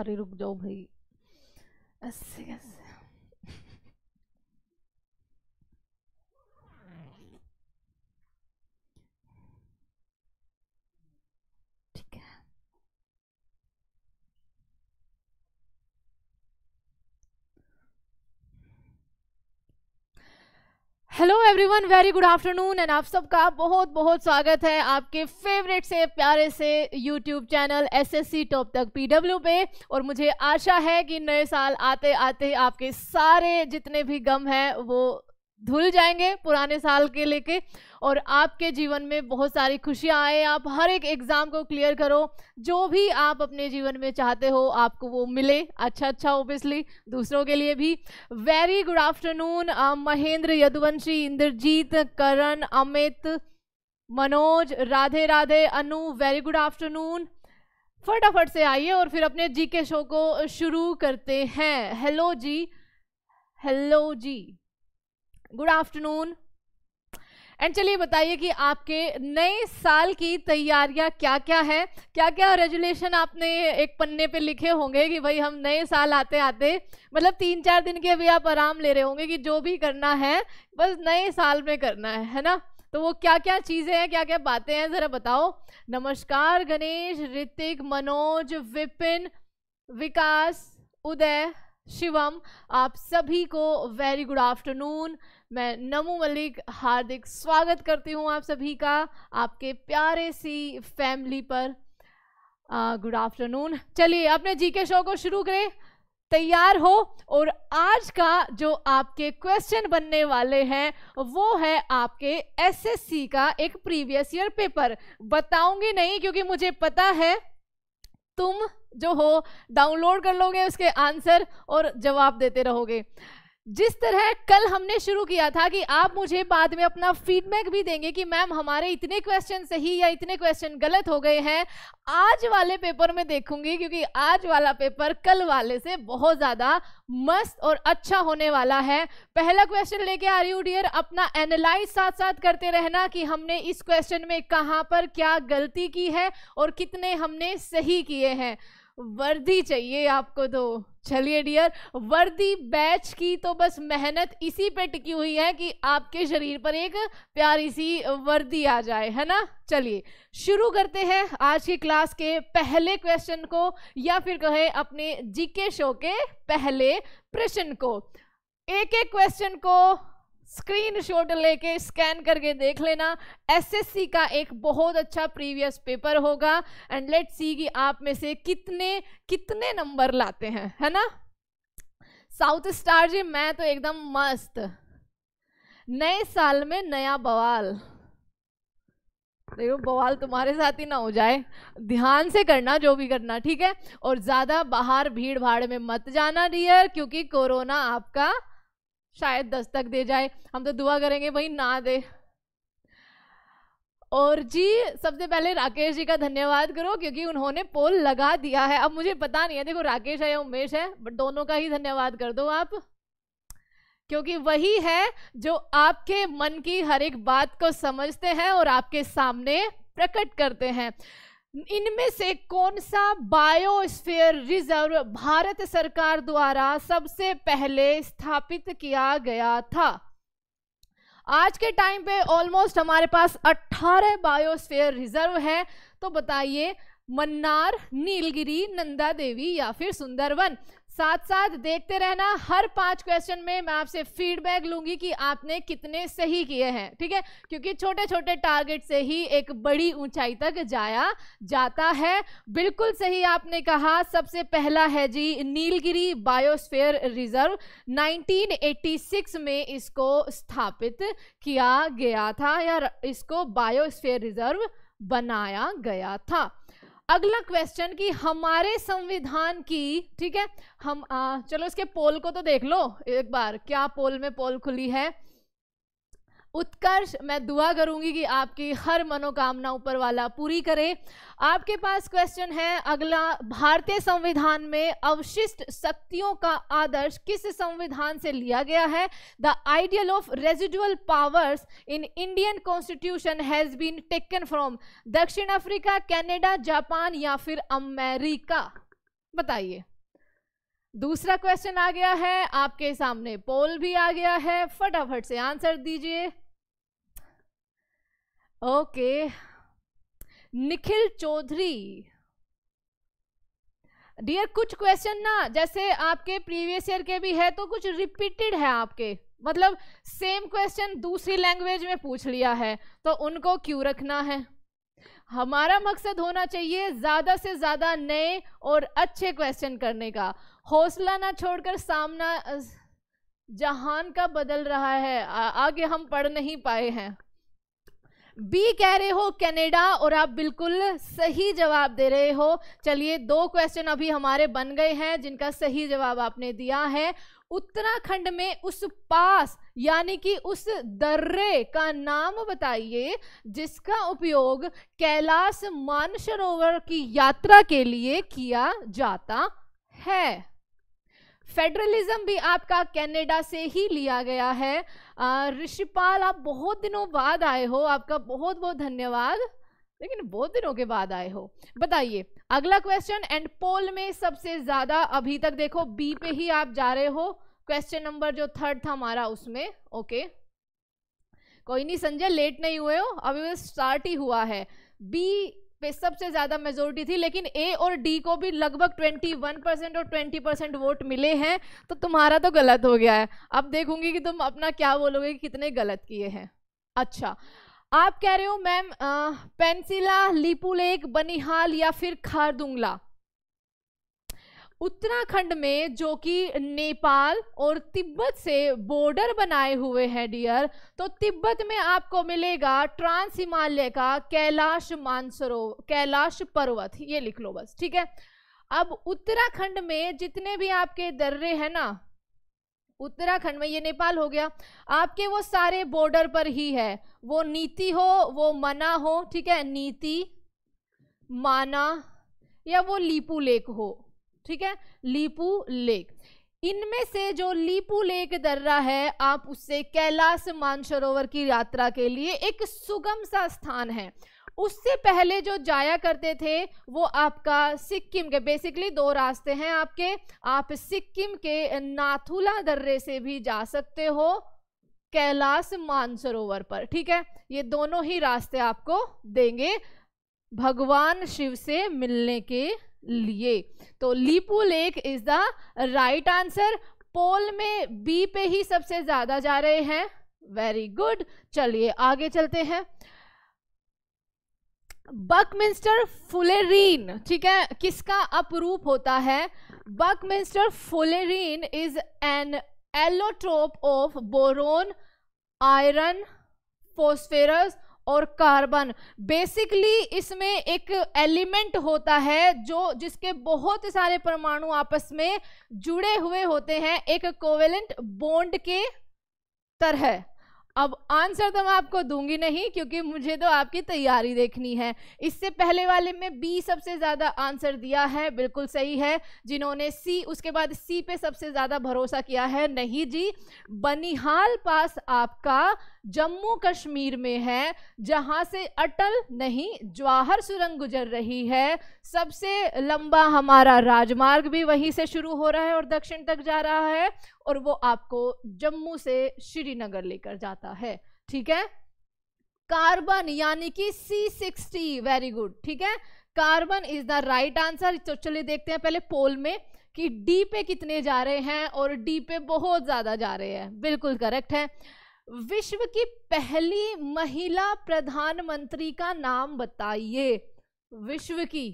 अरे रुक जाओ भाई ऐसे कैसे hello everyone very good afternoon and आप सबका बहुत बहुत स्वागत है आपके फेवरेट से प्यारे से यूट्यूब चैनल एसएससी टॉप तक पीडब्ल्यू पे और मुझे आशा है कि नए साल आते आते आपके सारे जितने भी गम हैं वो धुल जाएंगे पुराने साल के लेके और आपके जीवन में बहुत सारी खुशियाँ आए आप हर एक एग्ज़ाम को क्लियर करो जो भी आप अपने जीवन में चाहते हो आपको वो मिले अच्छा अच्छा ओबियसली दूसरों के लिए भी very good afternoon Mahendra Yaduvanshi Indrajeet Karan Amit Manoj Radhe Radhe Anu very good afternoon फटाफट से आइए और फिर अपने जी के शो को शुरू करते हैं हेलो जी हेलो जी गुड आफ्टरनून एंड चलिए बताइए कि आपके नए साल की तैयारियां क्या क्या है क्या क्या रेजुलेशन आपने एक पन्ने पे लिखे होंगे कि भाई हम नए साल आते आते मतलब तीन चार दिन के अभी आप आराम ले रहे होंगे कि जो भी करना है बस नए साल में करना है है ना तो वो क्या क्या चीज़ें हैं क्या क्या बातें हैं ज़रा बताओ नमस्कार गणेश ऋतिक मनोज विपिन विकास उदय शिवम आप सभी को वेरी गुड आफ्टरनून मैं नमो मलिक हार्दिक स्वागत करती हूँ आप सभी का आपके प्यारे सी फैमिली पर गुड आफ्टरनून चलिए अपने जीके शो को शुरू करें तैयार हो और आज का जो आपके क्वेश्चन बनने वाले हैं वो है आपके एसएससी का एक प्रीवियस ईयर पेपर बताऊंगी नहीं क्योंकि मुझे पता है तुम जो हो डाउनलोड कर लोगे उसके आंसर और जवाब देते रहोगे जिस तरह कल हमने शुरू किया था कि आप मुझे बाद में अपना फीडबैक भी देंगे कि मैम हमारे इतने क्वेश्चन सही या इतने क्वेश्चन गलत हो गए हैं आज वाले पेपर में देखूंगी क्योंकि आज वाला पेपर कल वाले से बहुत ज़्यादा मस्त और अच्छा होने वाला है पहला क्वेश्चन लेके आ रही हूँ डियर अपना एनालाइज साथ साथ करते रहना कि हमने इस क्वेश्चन में कहाँ पर क्या गलती की है और कितने हमने सही किए हैं वर्दी चाहिए आपको तो चलिए डियर वर्दी बैच की तो बस मेहनत इसी पे टिकी हुई है कि आपके शरीर पर एक प्यारी सी वर्दी आ जाए है ना चलिए शुरू करते हैं आज की क्लास के पहले क्वेश्चन को या फिर कहें अपने जीके शो के पहले प्रश्न को एक एक क्वेश्चन को स्क्रीनशॉट लेके स्कैन करके देख लेना एसएससी का एक बहुत अच्छा प्रीवियस पेपर होगा एंड लेट सी कि आप में से कितने कितने नंबर लाते हैं है ना साउथ स्टार जी मैं तो एकदम मस्त नए साल में नया बवाल देखो बवाल तुम्हारे साथ ही ना हो जाए ध्यान से करना जो भी करना ठीक है और ज़्यादा बाहर भीड़ भाड़ में मत जाना डियर क्योंकि कोरोना आपका शायद दस्तक दे जाए हम तो दुआ करेंगे भाई ना दे और जी सबसे पहले राकेश जी का धन्यवाद करो क्योंकि उन्होंने पोल लगा दिया है अब मुझे पता नहीं है देखो राकेश है या उमेश है बट दोनों का ही धन्यवाद कर दो आप क्योंकि वही है जो आपके मन की हर एक बात को समझते हैं और आपके सामने प्रकट करते हैं इनमें से कौन सा बायोस्फीयर रिजर्व भारत सरकार द्वारा सबसे पहले स्थापित किया गया था आज के टाइम पे ऑलमोस्ट हमारे पास 18 बायोस्फीयर रिजर्व है तो बताइए मन्नार नीलगिरी नंदा देवी या फिर सुंदरवन साथ साथ देखते रहना हर पांच क्वेश्चन में मैं आपसे फीडबैक लूंगी कि आपने कितने सही किए हैं ठीक है क्योंकि छोटे छोटे टारगेट से ही एक बड़ी ऊंचाई तक जाया जाता है बिल्कुल सही आपने कहा सबसे पहला है जी नीलगिरी बायोस्फेयर रिजर्व 1986 में इसको स्थापित किया गया था या इसको बायोस्फेयर रिजर्व बनाया गया था अगला क्वेश्चन कि हमारे संविधान की ठीक है हम आ, चलो इसके पोल को तो देख लो एक बार क्या पोल में पोल खुली है उत्कर्ष मैं दुआ करूंगी कि आपकी हर मनोकामना ऊपर वाला पूरी करे आपके पास क्वेश्चन है अगला भारतीय संविधान में अवशिष्ट शक्तियों का आदर्श किस संविधान से लिया गया है the ideal of residual powers in Indian constitution has been taken from दक्षिण अफ्रीका कैनेडा जापान या फिर अमेरिका बताइए दूसरा क्वेश्चन आ गया है आपके सामने पोल भी आ गया है फटाफट से आंसर दीजिए ओके निखिल चौधरी डियर कुछ क्वेश्चन ना जैसे आपके प्रीवियस ईयर के भी है तो कुछ रिपीटेड है आपके मतलब सेम क्वेश्चन दूसरी लैंग्वेज में पूछ लिया है तो उनको क्यों रखना है हमारा मकसद होना चाहिए ज़्यादा से ज़्यादा नए और अच्छे क्वेश्चन करने का हौसला ना छोड़कर सामना जहान का बदल रहा है आगे हम पढ़ नहीं पाए हैं बी कह रहे हो कनाडा और आप बिल्कुल सही जवाब दे रहे हो चलिए दो क्वेश्चन अभी हमारे बन गए हैं जिनका सही जवाब आपने दिया है उत्तराखंड में उस पास यानी कि उस दर्रे का नाम बताइए जिसका उपयोग कैलाश मानसरोवर की यात्रा के लिए किया जाता है फेडरलिज्म भी आपका कनाडा से ही लिया गया है ऋषिपाल आप बहुत दिनों बाद आए हो आपका बहुत बहुत धन्यवाद लेकिन बहुत दिनों के बाद आए हो बताइए अगला क्वेश्चन एंड पोल में सबसे ज्यादा अभी तक देखो बी पे ही आप जा रहे हो क्वेश्चन नंबर जो थर्ड था हमारा उसमें ओके कोई नहीं संजय लेट नहीं हुए हो अभी स्टार्ट ही हुआ है बी पे सबसे ज्यादा मेजोरिटी थी लेकिन ए और डी को भी लगभग 21 परसेंट और 20 परसेंट वोट मिले हैं तो तुम्हारा तो गलत हो गया है अब देखूंगी कि तुम अपना क्या बोलोगे कि कितने गलत किए हैं अच्छा आप कह रहे हो मैम पेंसिला लिपुलेक लेक बनिहाल या फिर खारदुंगला उत्तराखंड में जो कि नेपाल और तिब्बत से बॉर्डर बनाए हुए हैं डियर तो तिब्बत में आपको मिलेगा ट्रांस हिमालय का कैलाश मानसरो कैलाश पर्वत ये लिख लो बस ठीक है अब उत्तराखंड में जितने भी आपके दर्रे हैं ना उत्तराखंड में ये नेपाल हो गया आपके वो सारे बॉर्डर पर ही है वो नीति हो वो मना हो ठीक है नीति माना या वो लीपू लेक हो ठीक है लीपू लेक इनमें से जो लीपू लेक दर्रा है आप उससे कैलाश मानसरोवर की यात्रा के लिए एक सुगम सा स्थान है उससे पहले जो जाया करते थे वो आपका सिक्किम के बेसिकली दो रास्ते हैं आपके आप सिक्किम के नाथुला दर्रे से भी जा सकते हो कैलाश मानसरोवर पर ठीक है ये दोनों ही रास्ते आपको देंगे भगवान शिव से मिलने के लिए तो Lipulekh is the right answer poll में बी पे ही सबसे ज्यादा जा रहे हैं वेरी गुड चलिए आगे चलते हैं बकमिंस्टर फुलेरीन ठीक है किसका अपरूप होता है Buckminster fullerene is an allotrope of boron iron phosphorus और कार्बन बेसिकली इसमें एक एलिमेंट होता है जो जिसके बहुत सारे परमाणु आपस में जुड़े हुए होते हैं एक कोवेलेंट बॉन्ड के तरह अब आंसर तो मैं आपको दूंगी नहीं क्योंकि मुझे तो आपकी तैयारी देखनी है इससे पहले वाले में बी सबसे ज़्यादा आंसर दिया है बिल्कुल सही है जिन्होंने सी उसके बाद सी पे सबसे ज़्यादा भरोसा किया है नहीं जी बनिहाल पास आपका जम्मू कश्मीर में है जहां से अटल नहीं जवाहर सुरंग गुजर रही है सबसे लंबा हमारा राजमार्ग भी वहीं से शुरू हो रहा है और दक्षिण तक जा रहा है और वो आपको जम्मू से श्रीनगर लेकर जाता है ठीक है कार्बन यानी कि सी सिक्सटी वेरी गुड ठीक है carbon is the right answer तो चलिए देखते हैं पहले पोल में कि डी पे कितने जा रहे हैं और डी पे बहुत ज़्यादा जा रहे हैं बिल्कुल करेक्ट है विश्व की पहली महिला प्रधानमंत्री का नाम बताइए विश्व की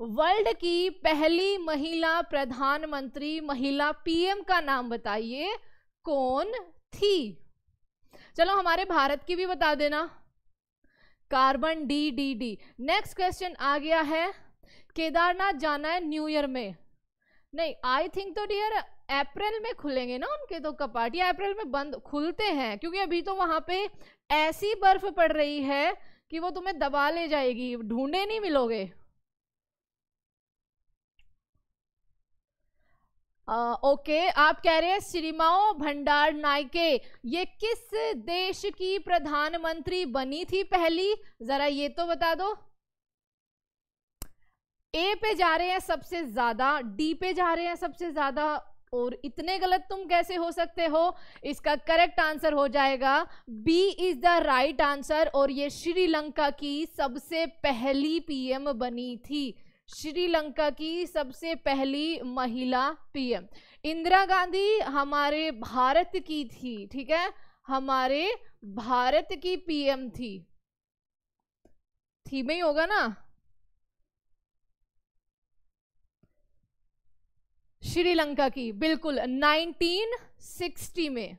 वर्ल्ड की पहली महिला प्रधानमंत्री महिला पीएम का नाम बताइए कौन थी चलो हमारे भारत की भी बता देना carbon D D D next question आ गया है केदारनाथ जाना है न्यू ईयर में नहीं आई थिंक तो डियर अप्रैल में खुलेंगे ना उनके तो कपाट या अप्रैल में बंद खुलते हैं क्योंकि अभी तो वहाँ पे ऐसी बर्फ पड़ रही है कि वो तुम्हें दबा ले जाएगी ढूंढे नहीं मिलोगे आ, ओके आप कह रहे हैं श्रीमाओ भंडार नायके ये किस देश की प्रधानमंत्री बनी थी पहली जरा ये तो बता दो ए पे जा रहे हैं सबसे ज्यादा डी पे जा रहे हैं सबसे ज्यादा और इतने गलत तुम कैसे हो सकते हो इसका करेक्ट आंसर हो जाएगा B is the right answer और ये श्रीलंका की सबसे पहली पीएम बनी थी श्रीलंका की सबसे पहली महिला पीएम इंदिरा गांधी हमारे भारत की थी ठीक है हमारे भारत की पीएम थी थी में ही होगा ना श्रीलंका की बिल्कुल 1960 में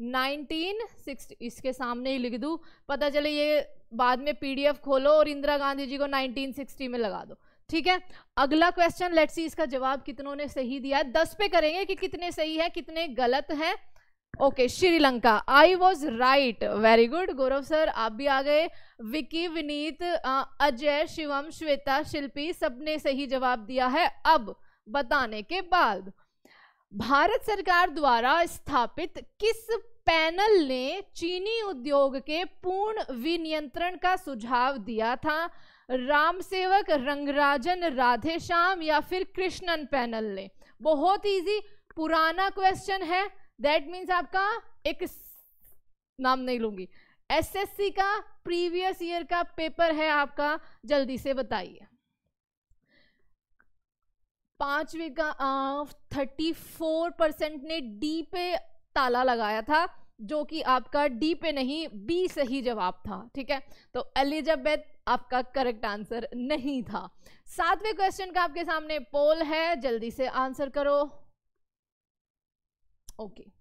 1960 इसके सामने ही लिख दूँ पता चले ये बाद में पीडीएफ खोलो और इंदिरा गांधी जी को 1960 में लगा दो ठीक है अगला क्वेश्चन लेट्स सी इसका जवाब कितनों ने सही दिया है दस पे करेंगे कि कितने सही है कितने गलत हैं okay Sri Lanka I was right very good Gaurav sir आप भी आ गए विकी विनीत अजय शिवम श्वेता शिल्पी सबने सही जवाब दिया है अब बताने के बाद भारत सरकार द्वारा स्थापित किस पैनल ने चीनी उद्योग के पूर्ण विनियंत्रण का सुझाव दिया था रामसेवक रंगराजन राधेश्याम या फिर कृष्णन पैनल ने बहुत इजी पुराना क्वेश्चन है दैट मींस आपका एक नाम नहीं लूंगी एसएससी का प्रीवियस ईयर का पेपर है आपका जल्दी से बताइए पांचवी का थर्टी फोर परसेंट ने डी पे ताला लगाया था जो कि आपका डी पे नहीं बी सही जवाब था ठीक है तो एलिजाबेथ आपका करेक्ट आंसर नहीं था सातवें क्वेश्चन का आपके सामने पोल है जल्दी से आंसर करो okay okay.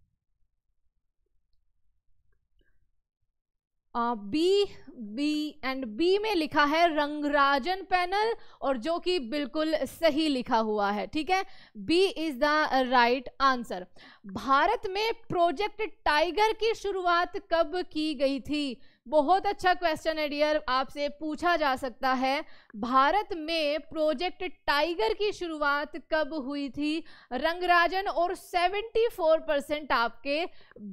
B B and B में लिखा है रंगराजन पैनल और जो कि बिल्कुल सही लिखा हुआ है ठीक है B is the right answer Bharat में प्रोजेक्ट टाइगर की शुरुआत कब की गई थी बहुत अच्छा क्वेश्चन है डियर आपसे पूछा जा सकता है भारत में प्रोजेक्ट टाइगर की शुरुआत कब हुई थी रंगराजन और 74 परसेंट आपके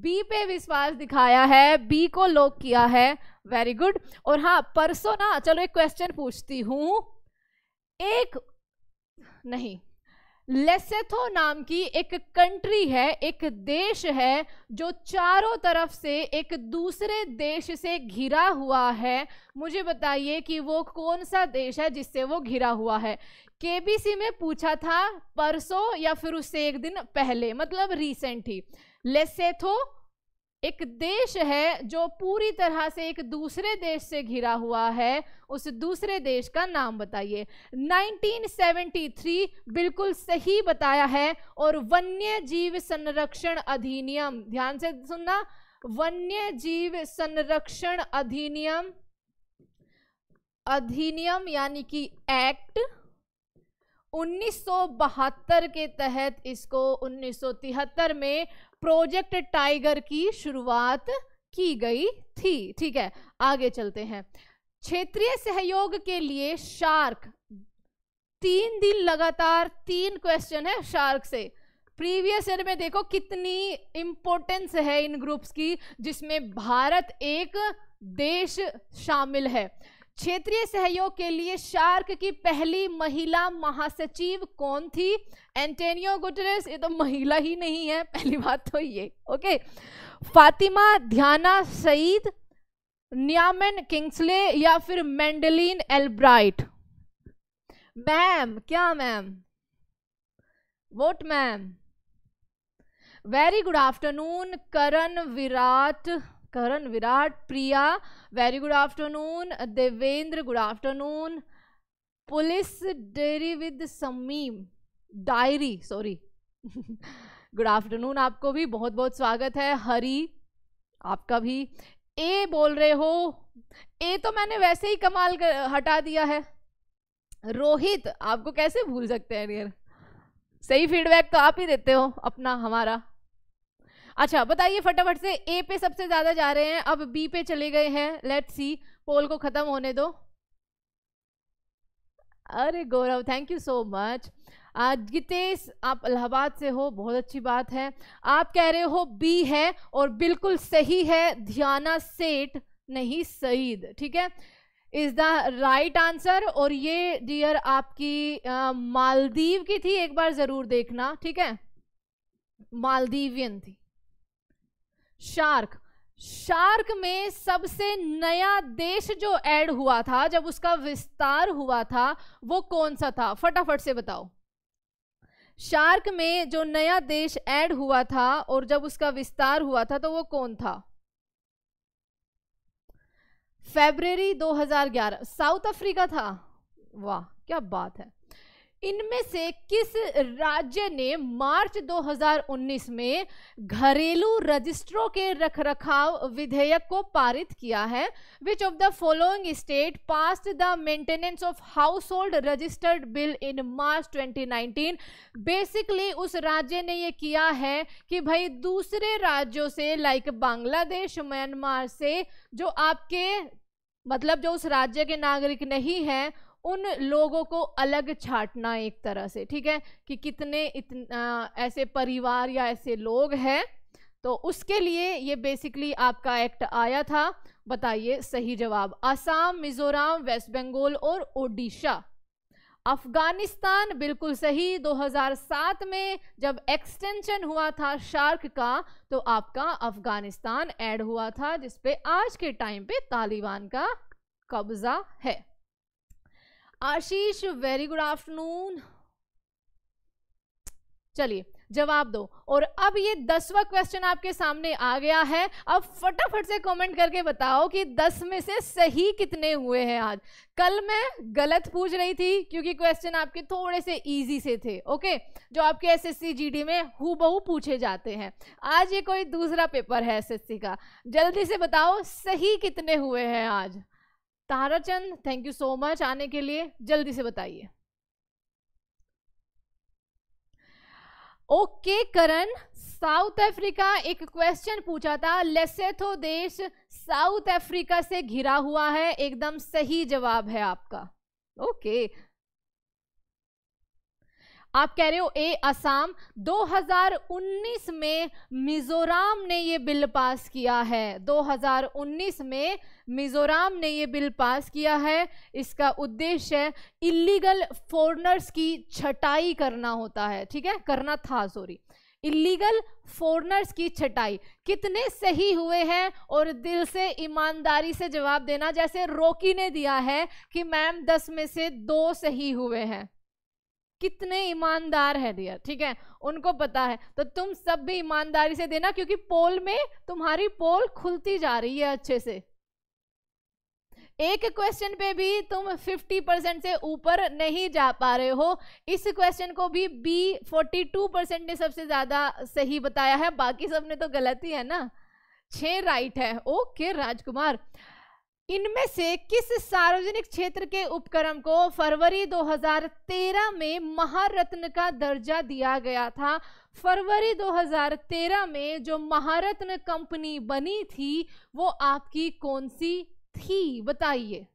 बी पे विश्वास दिखाया है बी को लॉक किया है वेरी गुड और हाँ परसों ना चलो एक क्वेश्चन पूछती हूँ एक नहीं लेसेथो नाम की एक कंट्री है एक देश है जो चारों तरफ से एक दूसरे देश से घिरा हुआ है मुझे बताइए कि वो कौन सा देश है जिससे वो घिरा हुआ है केबीसी में पूछा था परसों या फिर उससे एक दिन पहले मतलब रिसेंट ही लेसेथो एक देश है जो पूरी तरह से एक दूसरे देश से घिरा हुआ है उस दूसरे देश का नाम बताइए 1973 बिल्कुल सही बताया है और वन्य जीव संरक्षण अधिनियम ध्यान से सुनना वन्य जीव संरक्षण अधिनियम अधिनियम यानी कि एक्ट 1972 के तहत इसको 1973 में प्रोजेक्ट टाइगर की शुरुआत की गई थी ठीक है आगे चलते हैं क्षेत्रीय सहयोग के लिए शार्क तीन दिन लगातार तीन क्वेश्चन है शार्क से प्रीवियस ईयर में देखो कितनी इम्पोर्टेंस है इन ग्रुप्स की जिसमें भारत एक देश शामिल है क्षेत्रीय सहयोग के लिए शार्क की पहली महिला महासचिव कौन थी एंटेनियो गुटरेस ये तो महिला ही नहीं है पहली बात तो ये ओके फातिमा ध्याना सईद नियामन किंग्सले या फिर मैंडलिन एल्ब्राइट मैम क्या ma'am what ma'am very good afternoon Karan Virat Karan Virat Priya very good afternoon Devendra good afternoon पुलिस डेरी विद समीम डायरी सॉरी गुड आफ्टरनून आपको भी बहुत बहुत स्वागत है हरी आपका भी ए बोल रहे हो ए तो मैंने वैसे ही कमाल कर, हटा दिया है रोहित आपको कैसे भूल सकते हैं यार सही फीडबैक तो आप ही देते हो अपना हमारा अच्छा बताइए फटाफट से ए पे सबसे ज्यादा जा रहे हैं अब बी पे चले गए हैं लेट सी पोल को खत्म होने दो अरे Gaurav thank you so much Gitesh आप इलाहाबाद से हो बहुत अच्छी बात है आप कह रहे हो बी है और बिल्कुल सही है ध्याना सेठ नहीं सईद ठीक है इज द राइट आंसर और ये डियर आपकी आ, मालदीव की थी एक बार जरूर देखना ठीक है मालदीवियन थी शार्क शार्क में सबसे नया देश जो ऐड हुआ था जब उसका विस्तार हुआ था वो कौन सा था फटाफट से बताओ शार्क में जो नया देश ऐड हुआ था और जब उसका विस्तार हुआ था तो वो कौन था फेब्रवरी 2011 साउथ अफ्रीका था वाह क्या बात है इनमें से किस राज्य ने मार्च 2019 में घरेलू रजिस्ट्रों के रखरखाव विधेयक को पारित किया है which of the following state passed the maintenance of household registered bill in March 2019 basically उस राज्य ने ये किया है कि भाई दूसरे राज्यों से लाइक बांग्लादेश म्यांमार से जो आपके मतलब जो उस राज्य के नागरिक नहीं हैं उन लोगों को अलग छाटना एक तरह से ठीक है कि कितने इतना ऐसे परिवार या ऐसे लोग हैं तो उसके लिए ये बेसिकली आपका एक्ट आया था बताइए सही जवाब असम मिजोरम वेस्ट बंगाल और ओडिशा अफगानिस्तान बिल्कुल सही 2007 में जब एक्सटेंशन हुआ था शार्क का तो आपका अफगानिस्तान ऐड हुआ था जिसपे आज के टाइम पे तालिबान का कब्जा है आशीष वेरी गुड आफ्टरनून चलिए जवाब दो और अब ये दसवा क्वेश्चन आपके सामने आ गया है अब फटाफट से कमेंट करके बताओ कि दस में से सही कितने हुए हैं आज कल मैं गलत पूछ रही थी क्योंकि क्वेश्चन आपके थोड़े से इजी से थे ओके जो आपके एसएससी जीडी में हु बहू पूछे जाते हैं आज ये कोई दूसरा पेपर है एसएससी का जल्दी से बताओ सही कितने हुए हैं आज Tarachand thank you so much आने के लिए जल्दी से बताइए ओके करण साउथ अफ्रीका एक क्वेश्चन पूछा था लेसेथो देश साउथ अफ्रीका से घिरा हुआ है एकदम सही जवाब है आपका ओके okay. आप कह रहे हो ए असम 2019 में मिजोरम ने ये बिल पास किया है 2019 में मिजोरम ने ये बिल पास किया है इसका उद्देश्य इलीगल फॉरनर्स की छटाई करना होता है ठीक है करना था सॉरी इलीगल फॉरनर्स की छटाई कितने सही हुए हैं और दिल से ईमानदारी से जवाब देना जैसे रोकी ने दिया है कि मैम दस में से दो सही हुए हैं कितने ईमानदार है दिया ठीक है उनको पता है तो तुम सब भी ईमानदारी से देना क्योंकि पोल में तुम्हारी पोल खुलती जा रही है अच्छे से एक क्वेश्चन पे भी तुम 50 परसेंट से ऊपर नहीं जा पा रहे हो इस क्वेश्चन को भी बी 42 परसेंट ने सबसे ज़्यादा सही बताया है बाकी सब ने तो गलत ही है ना छः राइट है ओके राजकुमार इनमें से किस सार्वजनिक क्षेत्र के उपक्रम को फरवरी 2013 में महारत्न का दर्जा दिया गया था फरवरी 2013 में जो महारत्न कंपनी बनी थी वो आपकी कौन सी थी बताइए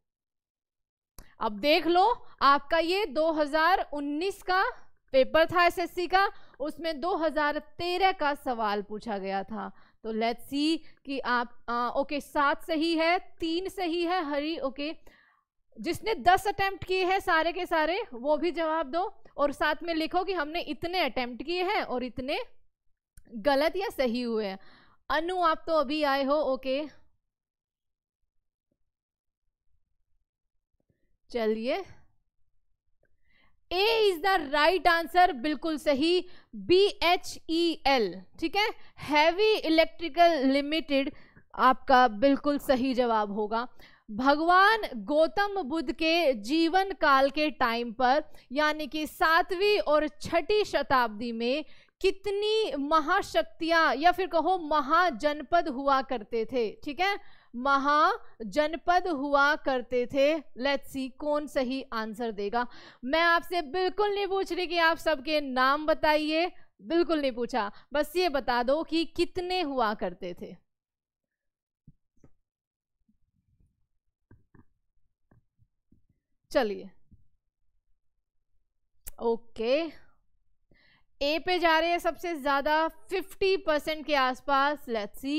अब देख लो आपका ये 2019 का पेपर था एसएससी का उसमें 2013 का सवाल पूछा गया था तो लेट्स सी कि आप आ, ओके सात सही है तीन सही है हरी ओके जिसने दस अटैम्प्ट किए हैं सारे के सारे वो भी जवाब दो और साथ में लिखो कि हमने इतने अटैम्प्ट किए हैं और इतने गलत या सही हुए हैं अनु आप तो अभी आए हो ओके चलिए A is the right answer बिल्कुल सही बी एच ई एल ठीक है हैवी इलेक्ट्रिकल लिमिटेड आपका बिल्कुल सही जवाब होगा भगवान गौतम बुद्ध के जीवन काल के टाइम पर यानी कि सातवीं और छठी शताब्दी में कितनी महाशक्तियां या फिर कहो महाजनपद हुआ करते थे ठीक है महाजनपद हुआ करते थे लेट्स सी कौन सही आंसर देगा मैं आपसे बिल्कुल नहीं पूछ रही कि आप सबके नाम बताइए बिल्कुल नहीं पूछा बस ये बता दो कि कितने हुआ करते थे चलिए ओके ए पे जा रहे हैं सबसे ज्यादा 50 परसेंट के आसपास लेट्स सी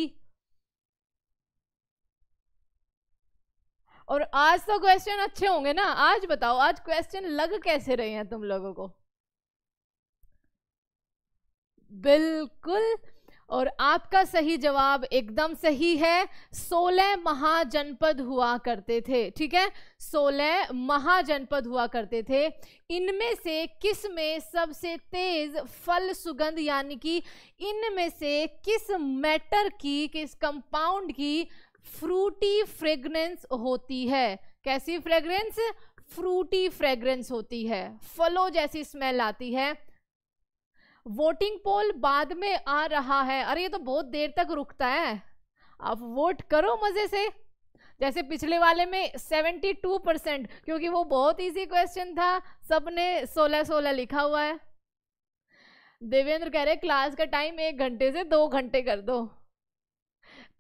और आज तो क्वेश्चन अच्छे होंगे ना आज बताओ आज क्वेश्चन लग कैसे रहे हैं तुम लोगों को बिल्कुल और आपका सही जवाब एकदम सही है सोलह महाजनपद हुआ करते थे ठीक है सोलह महाजनपद हुआ करते थे इनमें से किस में सबसे तेज फल सुगंध यानी कि इनमें से किस मैटर की किस कंपाउंड की फ्रूटी फ्रेग्रेंस होती है कैसी फ्रेग्रेंस फ्रूटी फ्रेग्रेंस होती है फलों जैसी स्मेल आती है वोटिंग पोल बाद में आ रहा है अरे ये तो बहुत देर तक रुकता है आप वोट करो मज़े से जैसे पिछले वाले में 72 परसेंट क्योंकि वो बहुत इजी क्वेश्चन था सबने 16-16 लिखा हुआ है देवेंद्र कह रहे क्लास का टाइम एक घंटे से दो घंटे कर दो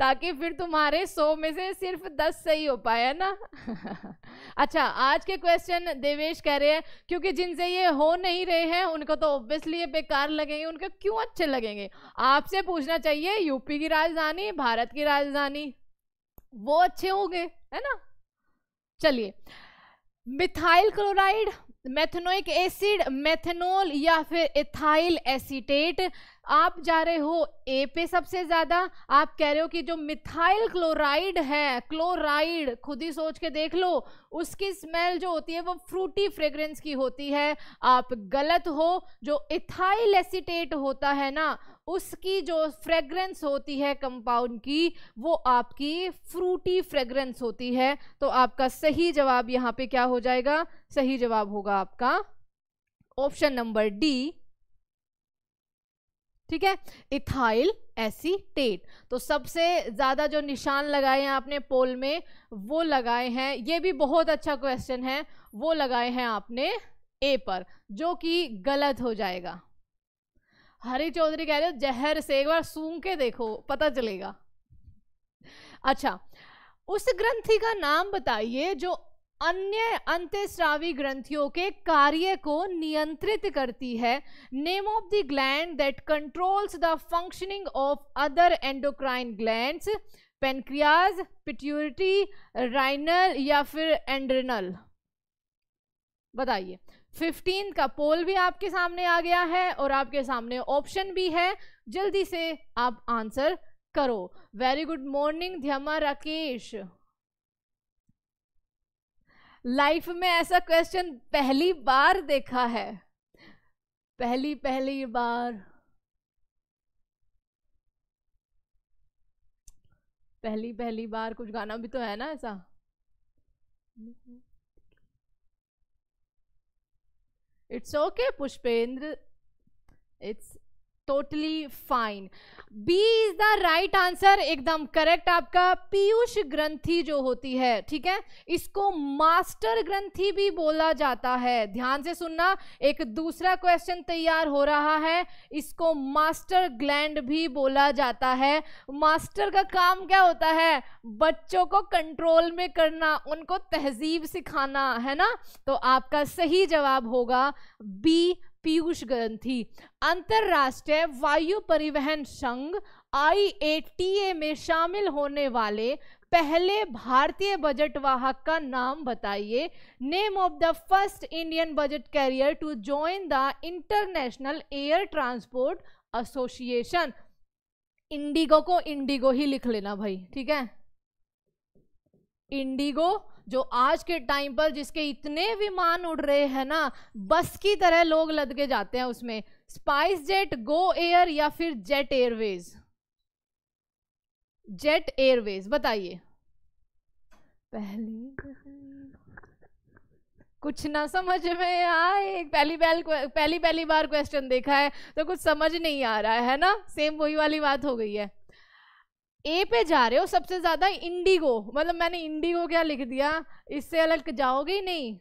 ताकि फिर तुम्हारे सौ में से सिर्फ दस सही हो है ना अच्छा आज के क्वेश्चन देवेश कह रहे हैं क्योंकि जिनसे ये हो नहीं रहे हैं उनको तो ऑब्वियसली ये बेकार लगेंगे उनके क्यों अच्छे लगेंगे आपसे पूछना चाहिए यूपी की राजधानी भारत की राजधानी वो अच्छे होंगे है ना चलिए methyl chloride methanoic acid methanol या फिर इथाइल एसीटेट आप जा रहे हो ए पे सबसे ज्यादा आप कह रहे हो कि जो मिथाइल क्लोराइड है क्लोराइड खुद ही सोच के देख लो उसकी स्मेल जो होती है वो फ्रूटी फ्रेग्रेंस की होती है आप गलत हो जो इथाइल एसिटेट होता है ना उसकी जो फ्रेग्रेंस होती है कंपाउंड की वो आपकी फ्रूटी फ्रेग्रेंस होती है तो आपका सही जवाब यहाँ पे क्या हो जाएगा सही जवाब होगा आपका ऑप्शन नंबर डी ठीक है इथाइल एसीटेट तो सबसे ज़्यादा जो निशान लगाए हैं आपने पोल में वो लगाए हैं ये भी बहुत अच्छा क्वेश्चन है वो लगाए हैं आपने ए पर जो कि गलत हो जाएगा हरी चौधरी कह रहे हो जहर से एक बार सूंघ के देखो पता चलेगा अच्छा उस ग्रंथि का नाम बताइए जो अन्य अंत्यस्रावी ग्रंथियों के कार्य को नियंत्रित करती है name of the gland that controls the functioning of other endocrine glands pancreas pituitary renal या फिर एंड्रिनल बताइए फिफ्टीन का पोल भी आपके सामने आ गया है और आपके सामने ऑप्शन भी है जल्दी से आप आंसर करो वेरी गुड मॉर्निंग ध्यमा राकेश लाइफ में ऐसा क्वेश्चन पहली बार देखा है पहली पहली बार पहली पहली बार कुछ गाना भी तो है ना ऐसा it's okay Pushpendra it's totally fine B is the right answer एकदम करेक्ट आपका पीयूष ग्रंथि जो होती है ठीक है इसको मास्टर ग्रंथि भी बोला जाता है ध्यान से सुनना एक दूसरा क्वेश्चन तैयार हो रहा है इसको मास्टर ग्लैंड भी बोला जाता है मास्टर का काम क्या होता है बच्चों को कंट्रोल में करना उनको तहजीब सिखाना है ना तो आपका सही जवाब होगा बी पीयूष ग्रंथी अंतर्राष्ट्रीय वायु परिवहन संघ आई में शामिल होने वाले पहले भारतीय बजट वाहक का नाम बताइए name of the first Indian budget carrier to join the International Air Transport Association IndiGo को इंडिगो ही लिख लेना भाई ठीक है इंडिगो जो आज के टाइम पर जिसके इतने विमान उड़ रहे हैं ना बस की तरह लोग लद के जाते हैं उसमें स्पाइस जेट गो एयर या फिर जेट एयरवेज जेट एयरवेज बताइए पहली कुछ ना समझ में आए पहली पहली पहली पहली बार क्वेश्चन देखा है तो कुछ समझ नहीं आ रहा है ना सेम वही वाली बात हो गई है ए पे जा रहे हो सबसे ज़्यादा इंडिगो मतलब मैंने इंडिगो क्या लिख दिया इससे अलग जाओगे ही नहीं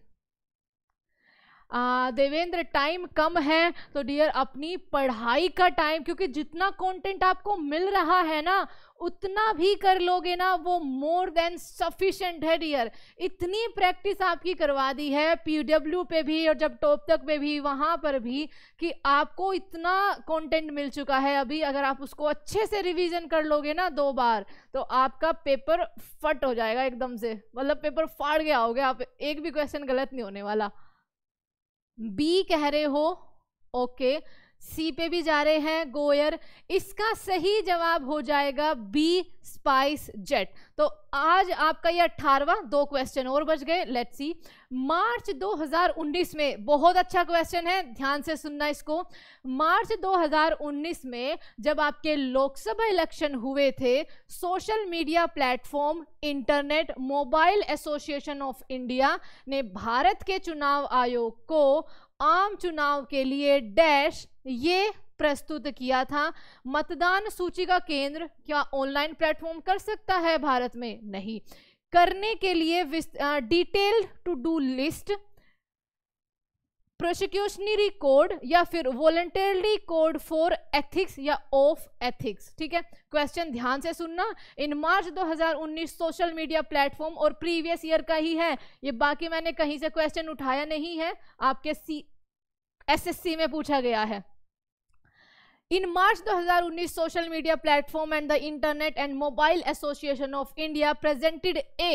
देवेंद्र टाइम कम है तो डियर अपनी पढ़ाई का टाइम क्योंकि जितना कंटेंट आपको मिल रहा है ना उतना भी कर लोगे ना वो मोर देन सफिशेंट है डियर इतनी प्रैक्टिस आपकी करवा दी है पीडब्ल्यू पे भी और जब टॉप तक पे भी वहाँ पर भी कि आपको इतना कंटेंट मिल चुका है अभी अगर आप उसको अच्छे से रिवीजन कर लोगे ना दो बार तो आपका पेपर फट हो जाएगा एकदम से मतलब पेपर फाड़ गया गया आप एक भी क्वेश्चन गलत नहीं होने वाला बी कह रहे हो ओके okay. सी पे भी जा रहे हैं गोयर इसका सही जवाब हो जाएगा बी स्पाइस जेट तो आज आपका ये अट्ठारवा दो क्वेश्चन और बच गए लेट्स सी मार्च 2019 में बहुत अच्छा क्वेश्चन है ध्यान से सुनना इसको मार्च 2019 में जब आपके लोकसभा इलेक्शन हुए थे social media platform internet mobile association of India ने भारत के चुनाव आयोग को आम चुनाव के लिए डैश ये प्रस्तुत किया था मतदान सूची का केंद्र क्या ऑनलाइन प्लेटफॉर्म कर सकता है भारत में नहीं करने के लिए detailed to do list precautionary code या फिर वॉलंटरली कोड फॉर एथिक्स या ऑफ एथिक्स ठीक है क्वेश्चन ध्यान से सुनना in March 2019 social media platform और प्रीवियस ईयर का ही है ये बाकी मैंने कहीं से क्वेश्चन उठाया नहीं है आपके सी एसएससी में पूछा गया है in March 2019 social media platform and the internet and mobile association of India presented a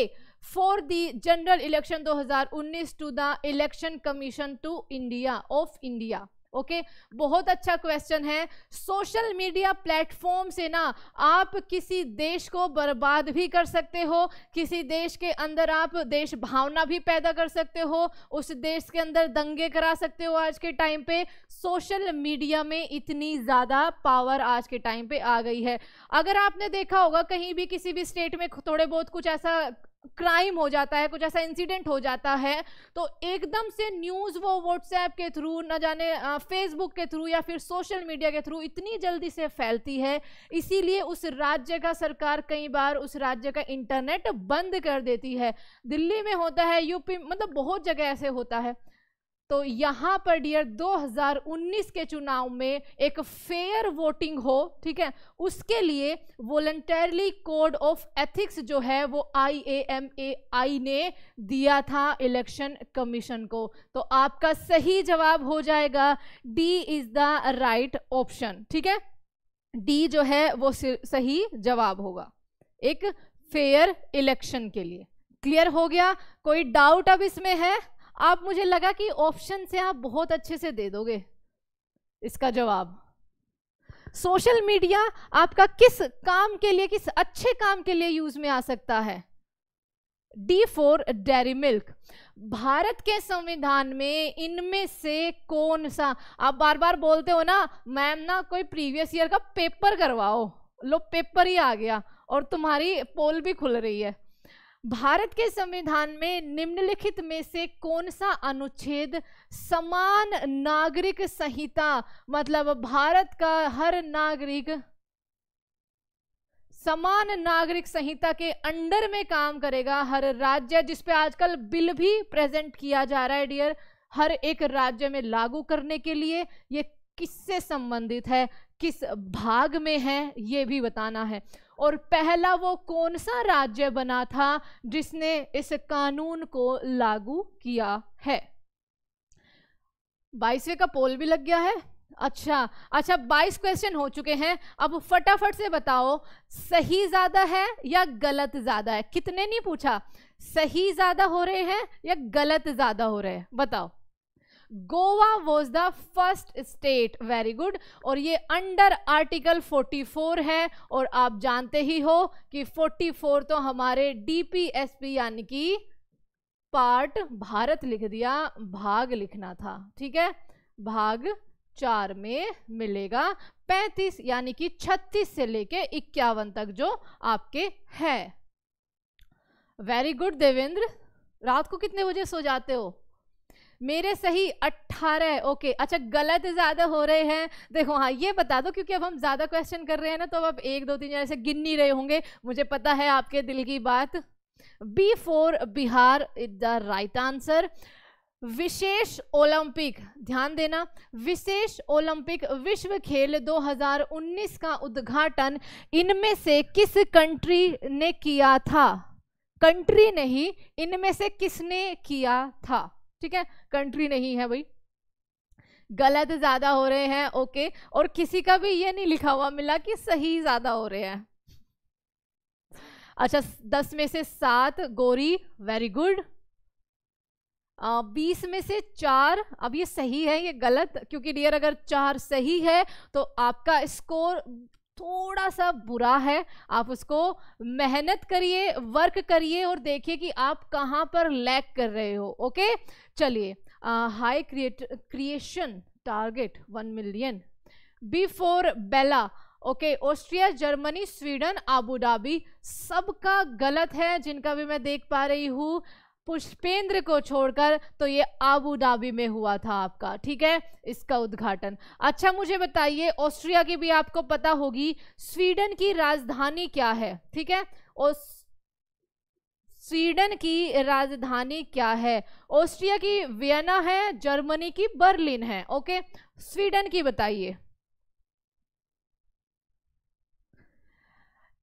for the general election 2019 to the election commission to India of India okay बहुत अच्छा क्वेश्चन है सोशल मीडिया प्लेटफॉर्म से ना आप किसी देश को बर्बाद भी कर सकते हो किसी देश के अंदर आप देश भावना भी पैदा कर सकते हो उस देश के अंदर दंगे करा सकते हो आज के टाइम पे सोशल मीडिया में इतनी ज़्यादा पावर आज के टाइम पे आ गई है अगर आपने देखा होगा कहीं भी किसी भी स्टेट में थोड़े बहुत कुछ ऐसा क्राइम हो जाता है कुछ ऐसा इंसिडेंट हो जाता है तो एकदम से न्यूज़ वो व्हाट्सएप के थ्रू ना जाने फेसबुक के थ्रू या फिर सोशल मीडिया के थ्रू इतनी जल्दी से फैलती है इसीलिए उस राज्य का सरकार कई बार उस राज्य का इंटरनेट बंद कर देती है दिल्ली में होता है यूपी मतलब बहुत जगह ऐसे होता है तो यहां पर डियर 2019 के चुनाव में एक फेयर वोटिंग हो ठीक है उसके लिए वॉलेंटरली कोड ऑफ एथिक्स जो है वो आई ए एम ए आई ने दिया था इलेक्शन कमीशन को तो आपका सही जवाब हो जाएगा D is the right option ठीक है डी जो है वो सही जवाब होगा एक फेयर इलेक्शन के लिए क्लियर हो गया कोई डाउट अब इसमें है आप मुझे लगा कि ऑप्शन से आप बहुत अच्छे से दे दोगे इसका जवाब सोशल मीडिया आपका किस काम के लिए किस अच्छे काम के लिए यूज में आ सकता है D for dairy milk Bharat के संविधान में इनमें से कौन सा आप बार बार बोलते हो ना मैम ना कोई प्रीवियस ईयर का पेपर करवाओ लो पेपर ही आ गया और तुम्हारी पोल भी खुल रही है भारत के संविधान में निम्नलिखित में से कौन सा अनुच्छेद समान नागरिक संहिता मतलब भारत का हर नागरिक समान नागरिक संहिता के अंडर में काम करेगा हर राज्य जिसपे आजकल बिल भी प्रेजेंट किया जा रहा है डियर हर एक राज्य में लागू करने के लिए ये किससे संबंधित है किस भाग में है ये भी बताना है और पहला वो कौन सा राज्य बना था जिसने इस कानून को लागू किया है बाईसवें का पोल भी लग गया है अच्छा अच्छा बाईस क्वेश्चन हो चुके हैं अब फटाफट से बताओ सही ज्यादा है या गलत ज्यादा है कितने नहीं पूछा सही ज्यादा हो रहे हैं या गलत ज्यादा हो रहे हैं बताओ Goa was the first state very good और ये अंडर आर्टिकल 44 है और आप जानते ही हो कि 44 तो हमारे डीपीएसपी यानी कि पार्ट भारत लिख दिया भाग लिखना था ठीक है भाग चार में मिलेगा 35 यानी कि 36 से लेके इक्यावन तक जो आपके है वेरी गुड देवेंद्र रात को कितने बजे सो जाते हो मेरे सही अट्ठारह ओके अच्छा गलत ज़्यादा हो रहे हैं देखो हाँ ये बता दो क्योंकि अब हम ज़्यादा क्वेश्चन कर रहे हैं ना तो अब एक दो तीन जैसे ऐसे गिन नहीं रहे होंगे मुझे पता है आपके दिल की बात B for Bihar is the right answer विशेष ओलंपिक ध्यान देना विशेष ओलंपिक विश्व खेल 2019 का उद्घाटन इनमें से किस कंट्री ने किया था कंट्री नहीं इनमें से किसने किया था ठीक है कंट्री नहीं है भाई गलत ज़्यादा हो रहे हैं ओके और किसी का भी ये नहीं लिखा हुआ मिला कि सही ज़्यादा हो रहे हैं अच्छा दस में से सात गोरी वेरी गुड बीस में से चार अब ये सही है ये गलत क्योंकि डियर अगर चार सही है तो आपका स्कोर थोड़ा सा बुरा है आप उसको मेहनत करिए वर्क करिए और देखिए कि आप कहाँ पर लैक कर रहे हो ओके चलिए high create creation target one million before बेला okay Austria Germany Sweden Abu Dhabi सबका गलत है जिनका भी मैं देख पा रही हूँ पुष्पेंद्र को छोड़कर तो ये आबू धाबी में हुआ था आपका ठीक है इसका उद्घाटन अच्छा मुझे बताइए ऑस्ट्रिया की भी आपको पता होगी स्वीडन की राजधानी क्या है ठीक है स्वीडन की राजधानी क्या है ऑस्ट्रिया की वियना है जर्मनी की बर्लिन है ओके स्वीडन की बताइए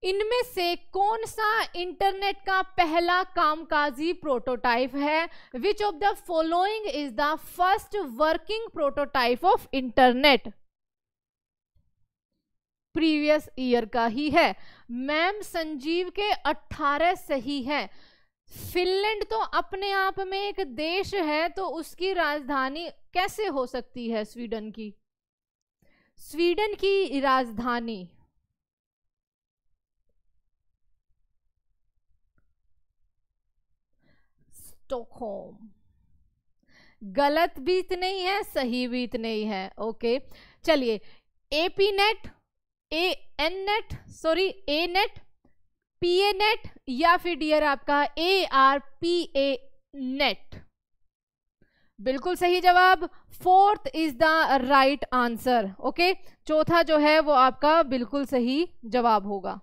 इनमें से कौन सा इंटरनेट का पहला कामकाजी प्रोटोटाइप है which of the following is the first working prototype of internet previous year का ही है मैम संजीव के 18 सही है फिनलैंड तो अपने आप में एक देश है तो उसकी राजधानी कैसे हो सकती है स्वीडन की स्वीडन की राजधानी स्टॉकहोम गलत भी नहीं है सही भी नहीं है ओके चलिए A P net A N net sorry A net P A net या फिर डियर आपका A R P A net बिल्कुल सही जवाब fourth is the right answer okay चौथा जो है वो आपका बिल्कुल सही जवाब होगा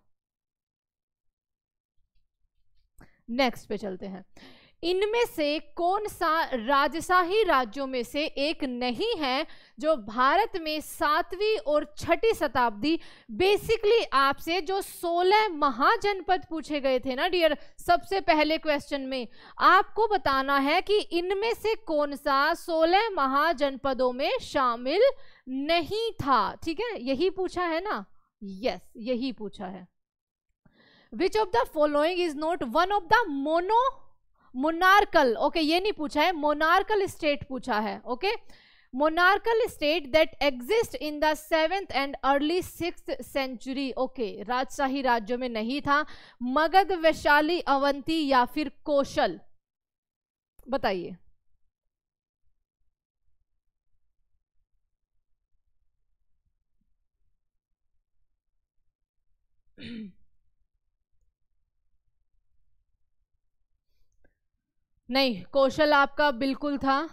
नेक्स्ट पे चलते हैं इनमें से कौन सा राजशाही राज्यों में से एक नहीं है जो भारत में सातवीं और छठी शताब्दी बेसिकली आपसे जो सोलह महाजनपद पूछे गए थे ना डियर सबसे पहले क्वेश्चन में आपको बताना है कि इनमें से कौन सा सोलह महाजनपदों में शामिल नहीं था ठीक है यही पूछा है ना यस yes, यही पूछा है which of the following is not one of the mono monarchal okay ये नहीं पूछा है मोनार्कल स्टेट पूछा है okay monarchal state that exist in the seventh and early six century okay राजशाही राज्यों में नहीं था मगध वैशाली अवंती या फिर कौशल बताइए नहीं कौशल आपका बिल्कुल था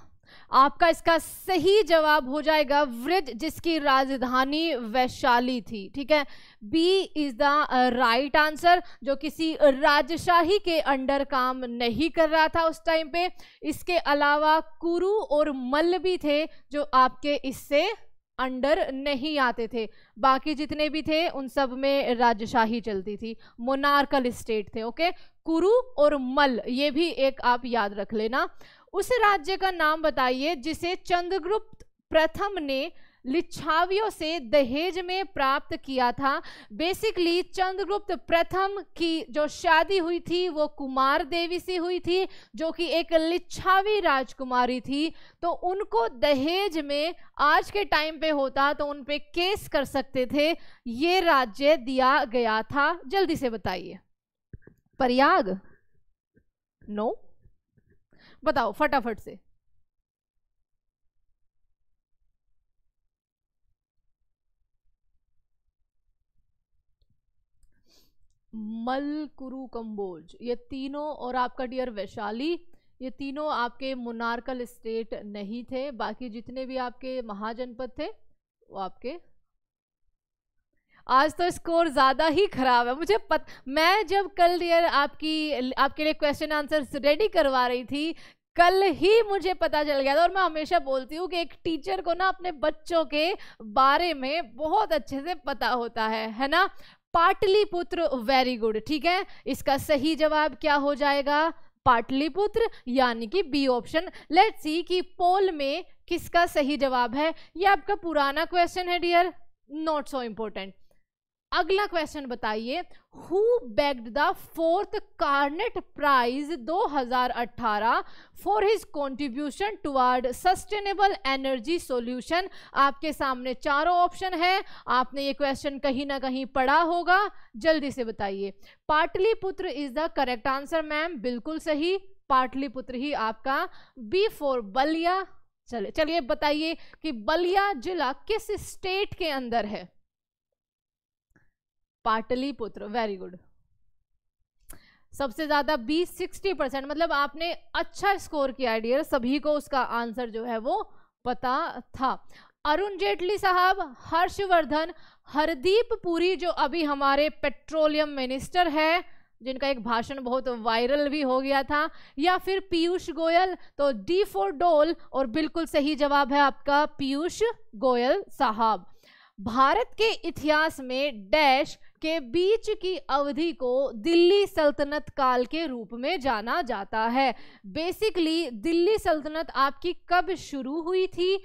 आपका इसका सही जवाब हो जाएगा वृज जिसकी राजधानी वैशाली थी ठीक है B is the right answer जो किसी राजशाही के अंडर काम नहीं कर रहा था उस टाइम पे इसके अलावा कुरु और मल्ल भी थे जो आपके इससे अंडर नहीं आते थे बाकी जितने भी थे उन सब में राजशाही चलती थी मोनार्कल स्टेट थे ओके कुरु और मल ये भी एक आप याद रख लेना उस राज्य का नाम बताइए जिसे चंद्रगुप्त प्रथम ने लिच्छावियों से दहेज में प्राप्त किया था बेसिकली चंद्रगुप्त प्रथम की जो शादी हुई थी वो कुमार देवी से हुई थी जो कि एक लिच्छावी राजकुमारी थी तो उनको दहेज में आज के टाइम पे होता तो उन पे केस कर सकते थे ये राज्य दिया गया था जल्दी से बताइए प्रयाग नो no? बताओ फटाफट से मलकुरु कंबोज ये तीनों और आपका डियर वैशाली ये तीनों आपके मुनारकल स्टेट नहीं थे बाकी जितने भी आपके महाजनपद थे वो आपके आज तो स्कोर ज़्यादा ही ख़राब है मुझे पत मैं जब कल डियर आपकी आपके लिए क्वेश्चन आंसर रेडी करवा रही थी कल ही मुझे पता चल गया था और मैं हमेशा बोलती हूँ कि एक टीचर को ना अपने बच्चों के बारे में बहुत अच्छे से पता होता है है ना पाटलिपुत्र वेरी गुड ठीक है इसका सही जवाब क्या हो जाएगा पाटलिपुत्र यानी कि बी ऑप्शन लेट्स सी कि पोल में किसका सही जवाब है ये आपका पुराना क्वेश्चन है डियर नॉट सो इंपॉर्टेंट अगला क्वेश्चन बताइए who bagged the fourth Carnot prize 2018 for his contribution toward sustainable energy solution आपके सामने चारों ऑप्शन है आपने ये क्वेश्चन कहीं ना कहीं पढ़ा होगा जल्दी से बताइए Pataliputra is the correct answer ma'am बिल्कुल सही पाटलिपुत्र ही आपका बी फॉर बलिया चले चलिए बताइए कि बलिया जिला किस स्टेट के अंदर है पाटलिपुत्र वेरी गुड सबसे ज्यादा बी सिक्सटी परसेंट मतलब आपने अच्छा स्कोर किया डियर सभी को उसका आंसर जो है वो पता था अरुण जेटली साहब हर्षवर्धन हरदीप पुरी जो अभी हमारे पेट्रोलियम मिनिस्टर है जिनका एक भाषण बहुत वायरल भी हो गया था या फिर पीयूष गोयल तो डी फोर डोल और बिल्कुल सही जवाब है आपका पीयूष गोयल साहब भारत के इतिहास में डैश के बीच की अवधि को दिल्ली सल्तनत काल के रूप में जाना जाता है बेसिकली दिल्ली सल्तनत आपकी कब शुरू हुई थी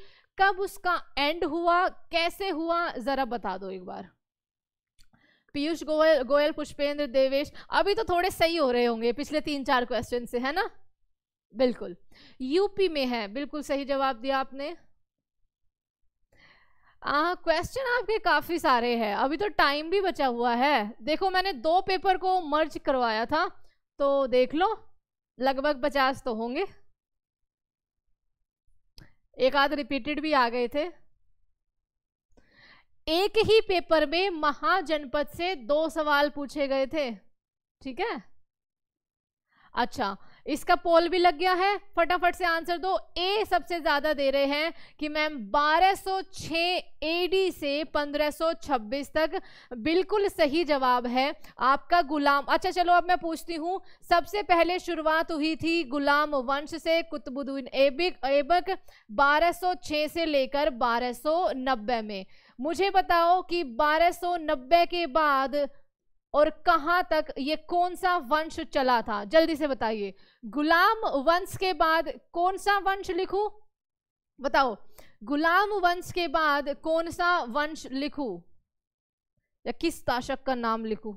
कब उसका एंड हुआ कैसे हुआ जरा बता दो एक बार पीयूष गोयल गोयल पुष्पेंद्र देवेश अभी तो थोड़े सही हो रहे होंगे पिछले तीन चार क्वेश्चन से है ना बिल्कुल यूपी में है बिल्कुल सही जवाब दिया आपने क्वेश्चन हाँ, आपके काफ़ी सारे हैं अभी तो टाइम भी बचा हुआ है देखो मैंने दो पेपर को मर्ज करवाया था तो देख लो लगभग पचास तो होंगे एक आध रिपीटेड भी आ गए थे एक ही पेपर में महाजनपद से दो सवाल पूछे गए थे ठीक है अच्छा इसका पोल भी लग गया है फटाफट से आंसर दो ए सबसे ज़्यादा दे रहे हैं कि मैम 1206 एडी से 1526 तक बिल्कुल सही जवाब है आपका गुलाम अच्छा चलो अब मैं पूछती हूँ सबसे पहले शुरुआत हुई थी गुलाम वंश से कुतुबुद्दीन एबिक एबक 1206 से लेकर 1290 में मुझे बताओ कि 1290 के बाद और कहां तक ये कौन सा वंश चला था जल्दी से बताइए गुलाम वंश के बाद कौन सा वंश लिखू बताओ गुलाम वंश के बाद कौन सा वंश लिखू या किस ताशक का नाम लिखू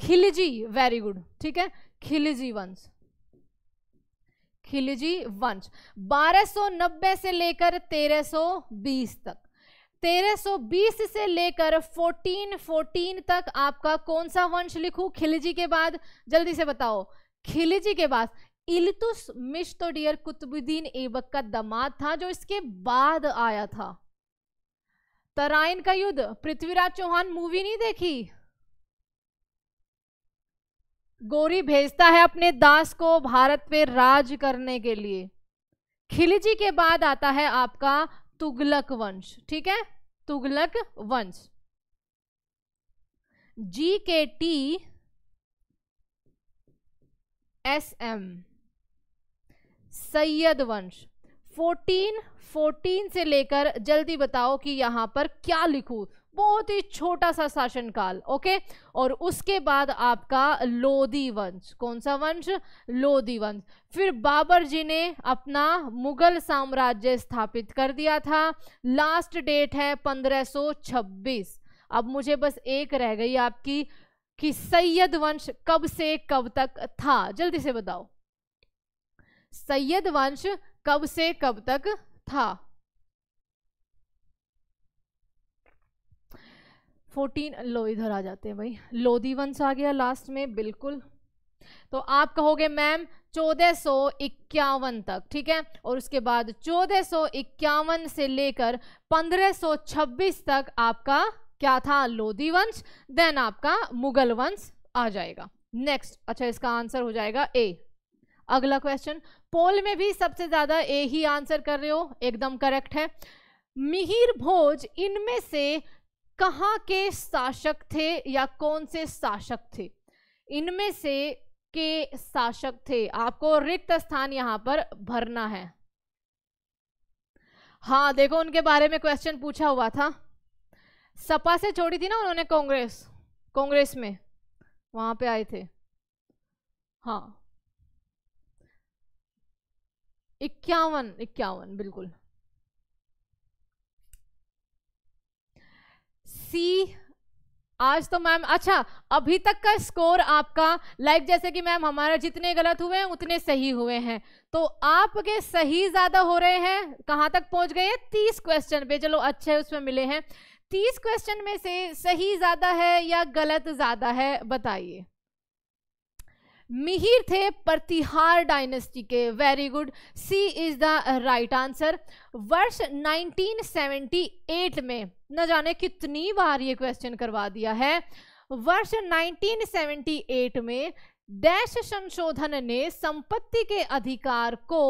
खिलजी वेरी गुड ठीक है खिलजी वंश खिलजी वंश 1290 से लेकर 1320 तक 1320 से लेकर 1414 तक आपका कौन सा वंश लिखूं खिलजी के बाद जल्दी से बताओ खिलजी के बाद इलतुस मिश तो डियर कुतुबुद्दीन एबक का दमाद था जो इसके बाद आया था तराइन का युद्ध पृथ्वीराज चौहान मूवी नहीं देखी गोरी भेजता है अपने दास को भारत पे राज करने के लिए खिलजी के बाद आता है आपका तुगलक वंश ठीक है तुगलक वंश जी के टी एस एम सैयद वंश 14 14 से लेकर जल्दी बताओ कि यहां पर क्या लिखूं बहुत ही छोटा सा शासनकाल ओके और उसके बाद आपका लोधी वंश कौन सा वंश लोधी वंश फिर बाबर जी ने अपना मुगल साम्राज्य स्थापित कर दिया था लास्ट डेट है 1526 अब मुझे बस एक रह गई आपकी कि सैयद वंश कब से कब तक था जल्दी से बताओ सैयद वंश कब से कब तक था फोर्टीन लो इधर आ जाते हैं भाई लोधी वंश आ गया लास्ट में बिल्कुल तो आप कहोगे मैम चौदह इक्यावन तक ठीक है और उसके बाद चौदह सौ इक्यावन से लेकर पंद्रह सौ छब्बीस तक आपका क्या था लोधी वंश देन आपका मुगल वंश आ जाएगा नेक्स्ट अच्छा इसका आंसर हो जाएगा ए अगला क्वेश्चन पोल में भी सबसे ज्यादा ए ही आंसर कर रहे हो एकदम करेक्ट है मिहिर भोज इनमें से कहाँ के शासक थे या कौन से शासक थे इनमें से के शासक थे आपको रिक्त स्थान यहां पर भरना है हाँ देखो उनके बारे में क्वेश्चन पूछा हुआ था सपा से छोड़ी थी ना उन्होंने कांग्रेस कांग्रेस में वहां पे आए थे हाँ इक्यावन इक्यावन बिल्कुल सी आज तो मैम अच्छा अभी तक का स्कोर आपका लाइक जैसे कि मैम हमारा जितने गलत हुए हैं उतने सही हुए हैं तो आपके सही ज़्यादा हो रहे हैं कहाँ तक पहुंच गए हैं तीस क्वेश्चन पे चलो अच्छे उसमें मिले हैं तीस क्वेश्चन में से सही ज़्यादा है या गलत ज़्यादा है बताइए मिहिर थे प्रतिहार डायनेस्टी के very good C is the right answer वर्ष 1978 में न जाने कितनी बार ये क्वेश्चन करवा दिया है वर्ष 1978 में डैश संशोधन ने संपत्ति के अधिकार को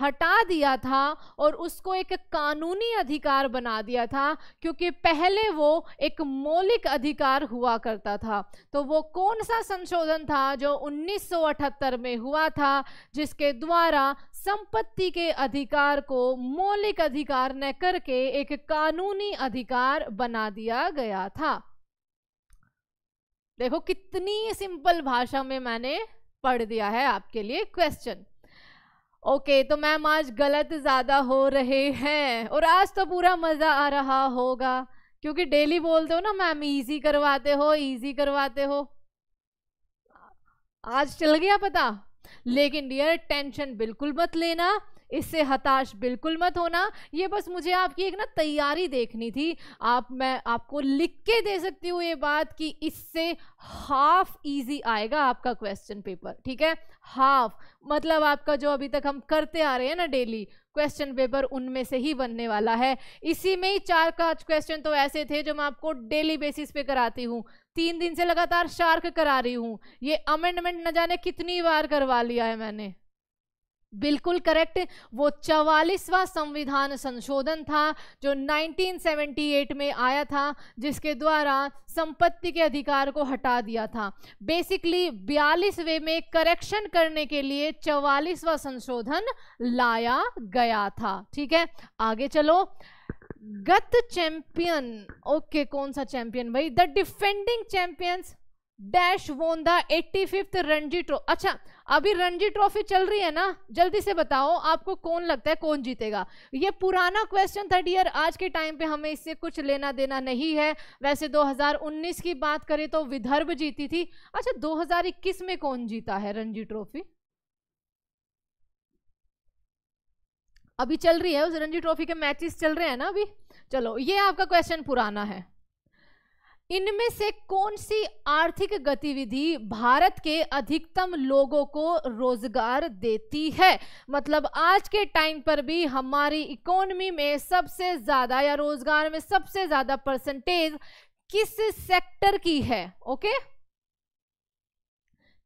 हटा दिया था और उसको एक कानूनी अधिकार बना दिया था क्योंकि पहले वो एक मौलिक अधिकार हुआ करता था तो वो कौन सा संशोधन था जो 1978 में हुआ था जिसके द्वारा संपत्ति के अधिकार को मौलिक अधिकार न करके एक कानूनी अधिकार बना दिया गया था देखो कितनी सिंपल भाषा में मैंने पढ़ दिया है आपके लिए क्वेश्चन ओके okay, तो मैम आज गलत ज़्यादा हो रहे हैं और आज तो पूरा मज़ा आ रहा होगा क्योंकि डेली बोलते हो ना मैम इजी करवाते हो इजी करवाते हो आज चल गया पता लेकिन डियर टेंशन बिल्कुल मत लेना इससे हताश बिल्कुल मत होना ये बस मुझे आपकी एक ना तैयारी देखनी थी आप मैं आपको लिख के दे सकती हूँ ये बात कि इससे हाफ इजी आएगा आपका क्वेश्चन पेपर ठीक है हाफ मतलब आपका जो अभी तक हम करते आ रहे हैं ना डेली क्वेश्चन पेपर उनमें से ही बनने वाला है इसी में ही चार पाँच क्वेश्चन तो ऐसे थे जो मैं आपको डेली बेसिस पे कराती हूँ तीन दिन से लगातार शार्क करा रही हूँ ये अमेंडमेंट न जाने कितनी बार करवा लिया है मैंने बिल्कुल करेक्ट वो चवालीसवा संविधान संशोधन था जो 1978 में आया था जिसके द्वारा संपत्ति के अधिकार को हटा दिया था बेसिकली बयालीसवें में करेक्शन करने के लिए चवालीसवा संशोधन लाया गया था ठीक है आगे चलो गत चैंपियन ओके कौन सा चैंपियन भाई the defending champions dash won the eighty fifth Ranji trophy अच्छा अभी रणजी ट्रॉफी चल रही है ना जल्दी से बताओ आपको कौन लगता है कौन जीतेगा ये पुराना क्वेश्चन थर्ड ईयर आज के टाइम पे हमें इससे कुछ लेना देना नहीं है वैसे 2019 की बात करें तो विदर्भ जीती थी अच्छा 2021 में कौन जीता है रणजी ट्रॉफी अभी चल रही है उस रणजी ट्रॉफी के मैचेस चल रहे हैं ना अभी चलो ये आपका क्वेश्चन पुराना है इनमें से कौन सी आर्थिक गतिविधि भारत के अधिकतम लोगों को रोजगार देती है मतलब आज के टाइम पर भी हमारी इकोनॉमी में सबसे ज़्यादा या रोजगार में सबसे ज़्यादा परसेंटेज किस सेक्टर की है ओके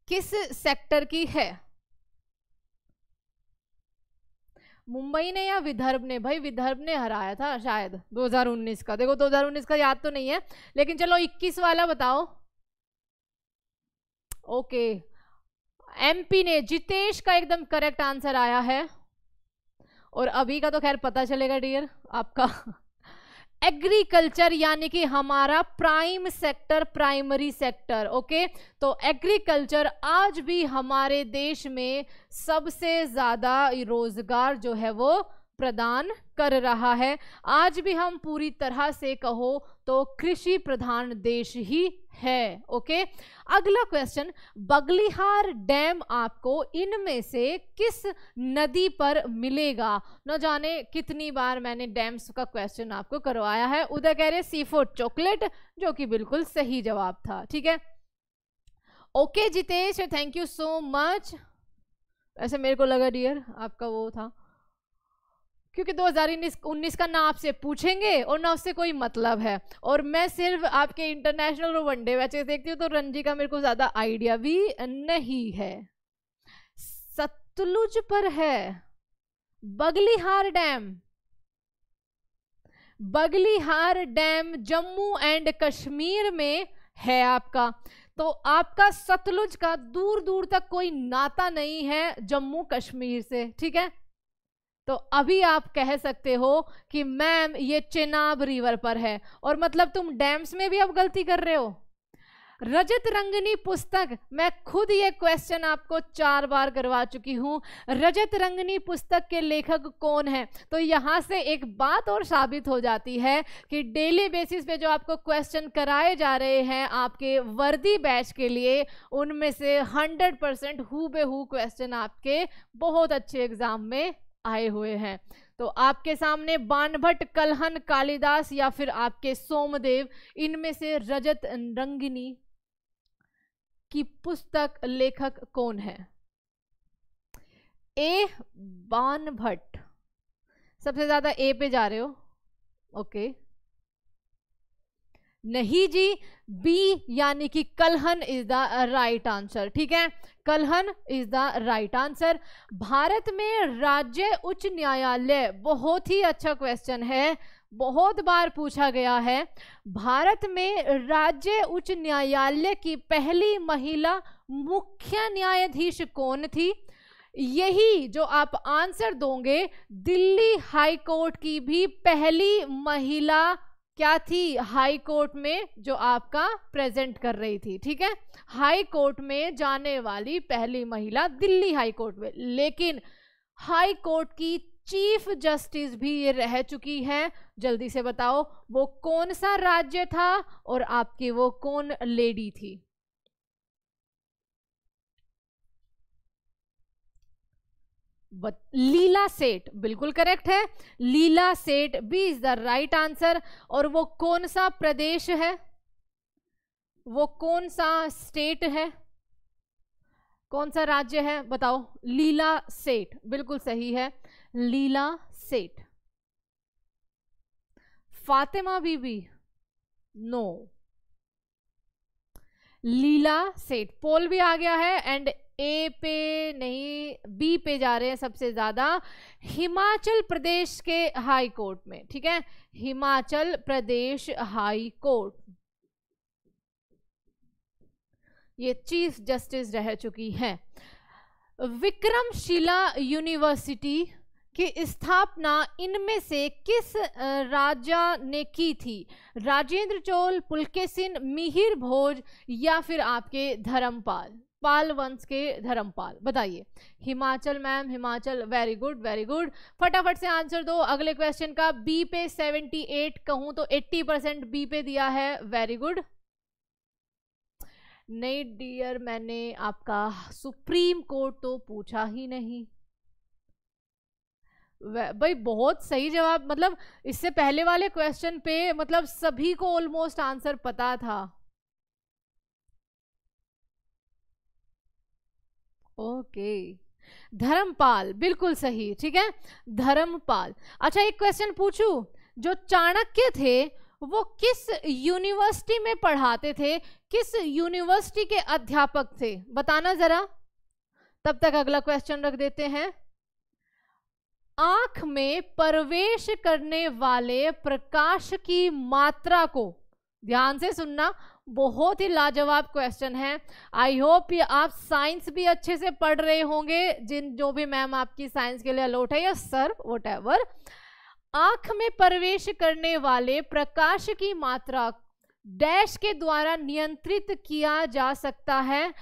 किस सेक्टर की है मुंबई ने या विदर्भ ने भाई विदर्भ ने हराया था शायद 2019 का देखो 2019 का याद तो नहीं है लेकिन चलो 21 वाला बताओ ओके एमपी ने जितेश का एकदम करेक्ट आंसर आया है और अभी का तो खैर पता चलेगा डियर आपका एग्रीकल्चर यानी कि हमारा prime sector primary sector okay तो एग्रीकल्चर आज भी हमारे देश में सबसे ज़्यादा रोजगार जो है वो प्रदान कर रहा है आज भी हम पूरी तरह से कहो तो कृषि प्रधान देश ही है ओके अगला क्वेश्चन बगलिहार डैम आपको इनमें से किस नदी पर मिलेगा न जाने कितनी बार मैंने डैम्स का क्वेश्चन आपको करवाया है उधर कह रहे सी फोर्ट चॉकलेट जो कि बिल्कुल सही जवाब था ठीक है okay Jitesh thank you so much ऐसे मेरे को लगा डियर आपका वो था क्योंकि 2019 19 का ना आपसे पूछेंगे और ना उससे कोई मतलब है और मैं सिर्फ आपके इंटरनेशनल और वनडे मैचेस देखती हूँ तो रणजी का मेरे को ज़्यादा आइडिया भी नहीं है सतलुज पर है Baglihar dam Baglihar dam Jammu and Kashmir में है आपका तो आपका सतलुज का दूर दूर तक कोई नाता नहीं है जम्मू कश्मीर से ठीक है तो अभी आप कह सकते हो कि मैम ये चेनाब रिवर पर है और मतलब तुम डैम्स में भी अब गलती कर रहे हो रजत रंगनी पुस्तक मैं खुद ये क्वेश्चन आपको चार बार करवा चुकी हूँ रजत रंगनी पुस्तक के लेखक कौन है तो यहाँ से एक बात और साबित हो जाती है कि डेली बेसिस पे जो आपको क्वेश्चन कराए जा रहे हैं आपके वर्दी बैच के लिए उनमें से 100 परसेंट हु बे हु क्वेश्चन आपके बहुत अच्छे एग्जाम में आए हुए हैं तो आपके सामने बानभट्ट कलहन कालिदास या फिर आपके सोमदेव इनमें से रजत रंगिनी की पुस्तक लेखक कौन है ए बानभट सबसे ज्यादा ए पे जा रहे हो ओके नहीं जी बी यानी कि Kalhana is the right answer ठीक है Kalhana is the right answer Bharat में राज्य उच्च न्यायालय बहुत ही अच्छा क्वेश्चन है बहुत बार पूछा गया है भारत में राज्य उच्च न्यायालय की पहली महिला मुख्य न्यायाधीश कौन थी यही जो आप आंसर दोगे दिल्ली हाई कोर्ट की भी पहली महिला क्या थी हाई कोर्ट में जो आपका प्रेजेंट कर रही थी ठीक है हाई कोर्ट में जाने वाली पहली महिला दिल्ली हाई कोर्ट में लेकिन हाई कोर्ट की चीफ जस्टिस भी ये रह चुकी हैं जल्दी से बताओ वो कौन सा राज्य था और आपकी वो कौन लेडी थी लीला सेठ बिल्कुल करेक्ट है Leila Seth B is the right answer और वो कौन सा प्रदेश है वो कौन सा स्टेट है कौन सा राज्य है बताओ लीला सेठ बिल्कुल सही है लीला सेठ फातिमा बीबी नो लीला सेठ पोल भी आ गया है एंड ए पे नहीं बी पे जा रहे हैं सबसे ज़्यादा हिमाचल प्रदेश के हाई कोर्ट में ठीक है हिमाचल प्रदेश हाई कोर्ट ये चीफ जस्टिस रह चुकी हैं विक्रमशिला यूनिवर्सिटी की स्थापना इनमें से किस राजा ने की थी राजेंद्र चोल पुलकेसिन मिहिर भोज या फिर आपके धर्मपाल पाल वंश के धर्मपाल बताइए Himachal ma'am Himachal very good very good फटाफट से आंसर दो अगले क्वेश्चन का बी पे 78 कहूं तो 80 परसेंट बी पे दिया है वेरी गुड नहीं डियर मैंने आपका सुप्रीम कोर्ट तो पूछा ही नहीं भाई बहुत सही जवाब मतलब इससे पहले वाले क्वेश्चन पे मतलब सभी को ऑलमोस्ट आंसर पता था ओके धर्मपाल बिल्कुल सही ठीक है धर्मपाल अच्छा एक क्वेश्चन पूछू जो चाणक्य थे वो किस यूनिवर्सिटी में पढ़ाते थे किस यूनिवर्सिटी के अध्यापक थे बताना जरा तब तक अगला क्वेश्चन रख देते हैं आंख में प्रवेश करने वाले प्रकाश की मात्रा को ध्यान से सुनना बहुत ही लाजवाब क्वेश्चन है आई होप ये आप साइंस भी अच्छे से पढ़ रहे होंगे जिन जो भी मैम आपकी साइंस के लिए अलोट है या सर वट आंख में प्रवेश करने वाले प्रकाश की मात्रा डैश के द्वारा नियंत्रित किया जा सकता है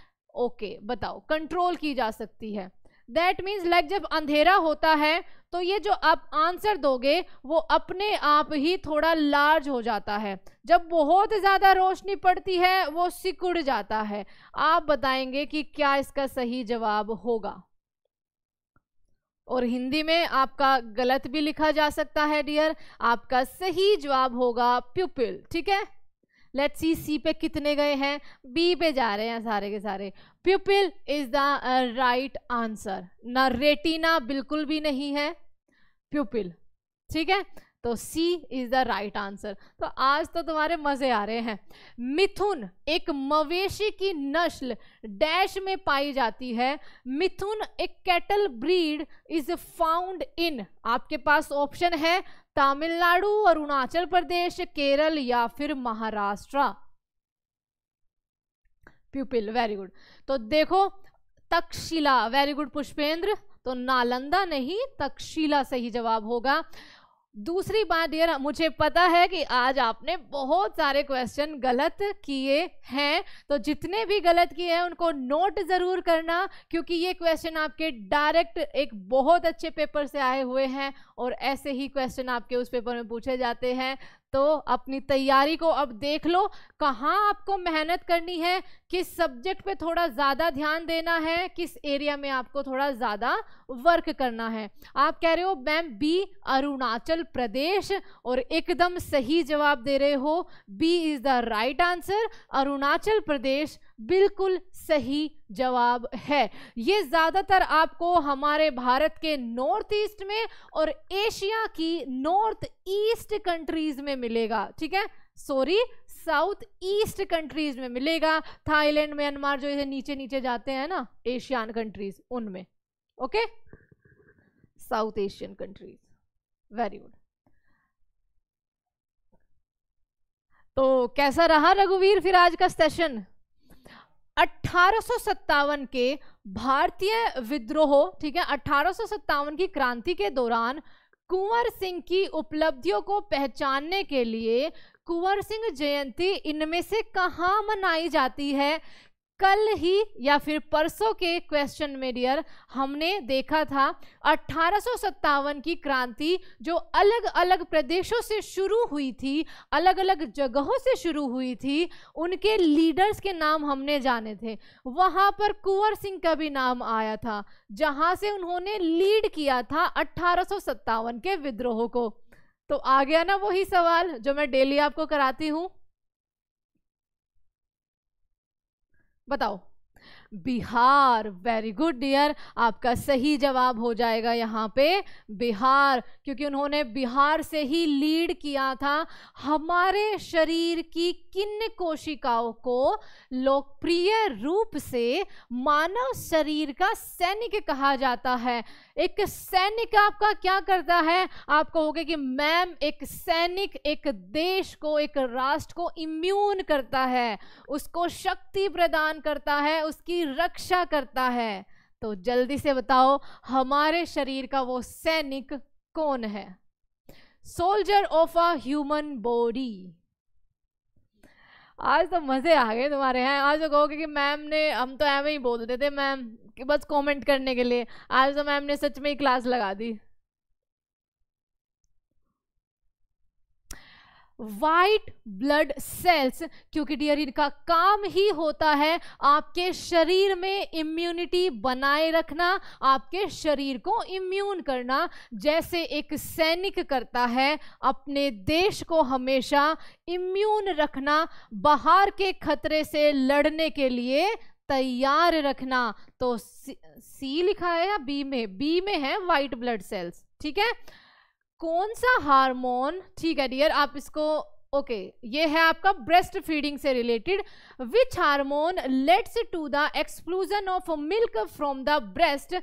ओके बताओ कंट्रोल की जा सकती है दैट मीन्स लाइक जब अंधेरा होता है तो ये जो आप आंसर दोगे वो अपने आप ही थोड़ा लार्ज हो जाता है जब बहुत ज़्यादा रोशनी पड़ती है वो सिकुड़ जाता है आप बताएंगे कि क्या इसका सही जवाब होगा और हिंदी में आपका गलत भी लिखा जा सकता है डियर आपका सही जवाब होगा प्यूपिल ठीक है लेट्स सी सी पे कितने गए हैं बी पे जा रहे हैं सारे के सारे pupil is the right answer न रेटिना बिल्कुल भी नहीं है प्यूपिल ठीक है तो C is the right answer तो आज तो तुम्हारे मजे आ रहे हैं मिथुन एक मवेशी की नस्ल डैश में पाई जाती है मिथुन एक cattle breed is found in आपके पास ऑप्शन है तमिलनाडु अरुणाचल प्रदेश केरल या फिर महाराष्ट्र प्यूपिल वेरी गुड तो देखो तक्षशिला वेरी गुड पुष्पेंद्र तो नालंदा नहीं तक्षशिला सही जवाब होगा दूसरी बात ये मुझे पता है कि आज आपने बहुत सारे क्वेश्चन गलत किए हैं तो जितने भी गलत किए हैं उनको नोट ज़रूर करना क्योंकि ये क्वेश्चन आपके डायरेक्ट एक बहुत अच्छे पेपर से आए हुए हैं और ऐसे ही क्वेश्चन आपके उस पेपर में पूछे जाते हैं तो अपनी तैयारी को अब देख लो कहाँ आपको मेहनत करनी है किस सब्जेक्ट पे थोड़ा ज़्यादा ध्यान देना है किस एरिया में आपको थोड़ा ज़्यादा वर्क करना है आप कह रहे हो मैम बी अरुणाचल प्रदेश और एकदम सही जवाब दे रहे हो B is the right answer Arunachal Pradesh बिल्कुल सही जवाब है ये ज़्यादातर आपको हमारे भारत के नॉर्थ ईस्ट में और एशिया की नॉर्थ ईस्ट कंट्रीज में मिलेगा ठीक है सॉरी साउथ ईस्ट कंट्रीज में मिलेगा थाईलैंड म्यांमार जो ये नीचे नीचे जाते हैं ना एशियन कंट्रीज उनमें okay South Asian countries very good तो कैसा रहा रघुवीर फिर आज का सेशन अठारह के भारतीय विद्रोह ठीक है अठारह की क्रांति के दौरान कुंवर सिंह की उपलब्धियों को पहचानने के लिए कुंवर सिंह जयंती इनमें से कहाँ मनाई जाती है कल ही या फिर परसों के क्वेश्चन में डियर हमने देखा था अठारह की क्रांति जो अलग अलग प्रदेशों से शुरू हुई थी अलग अलग जगहों से शुरू हुई थी उनके लीडर्स के नाम हमने जाने थे वहाँ पर कुंवर सिंह का भी नाम आया था जहाँ से उन्होंने लीड किया था अठारह के विद्रोह को तो आ गया ना वही सवाल जो मैं डेली आपको कराती हूँ बताओ बिहार वेरी गुड डियर आपका सही जवाब हो जाएगा यहाँ पे बिहार क्योंकि उन्होंने बिहार से ही लीड किया था हमारे शरीर की किन कोशिकाओं को लोकप्रिय रूप से मानव शरीर का सैनिक कहा जाता है एक सैनिक आपका क्या करता है आप कहोगे कि मैम एक सैनिक एक देश को एक राष्ट्र को इम्यून करता है उसको शक्ति प्रदान करता है उसकी रक्षा करता है तो जल्दी से बताओ हमारे शरीर का वो सैनिक कौन है soldier of a human body आज तो मज़े आ गए तुम्हारे हैं आज तो कहोगे कि मैम ने हम तो ऐवे ही बोलते थे मैम कि बस कमेंट करने के लिए आज तो मैम ने सच में ही क्लास लगा दी वाइट ब्लड सेल्स क्योंकि डियर इनका काम ही होता है आपके शरीर में इम्यूनिटी बनाए रखना आपके शरीर को इम्यून करना जैसे एक सैनिक करता है अपने देश को हमेशा इम्यून रखना बाहर के खतरे से लड़ने के लिए तैयार रखना तो सी, सी लिखा है या बी में बी में है वाइट ब्लड सेल्स ठीक है कौन सा हार्मोन ठीक है डियर आप इसको ओके okay, ये है आपका ब्रेस्ट फीडिंग से related which hormone lets to the expulsion of milk from the breast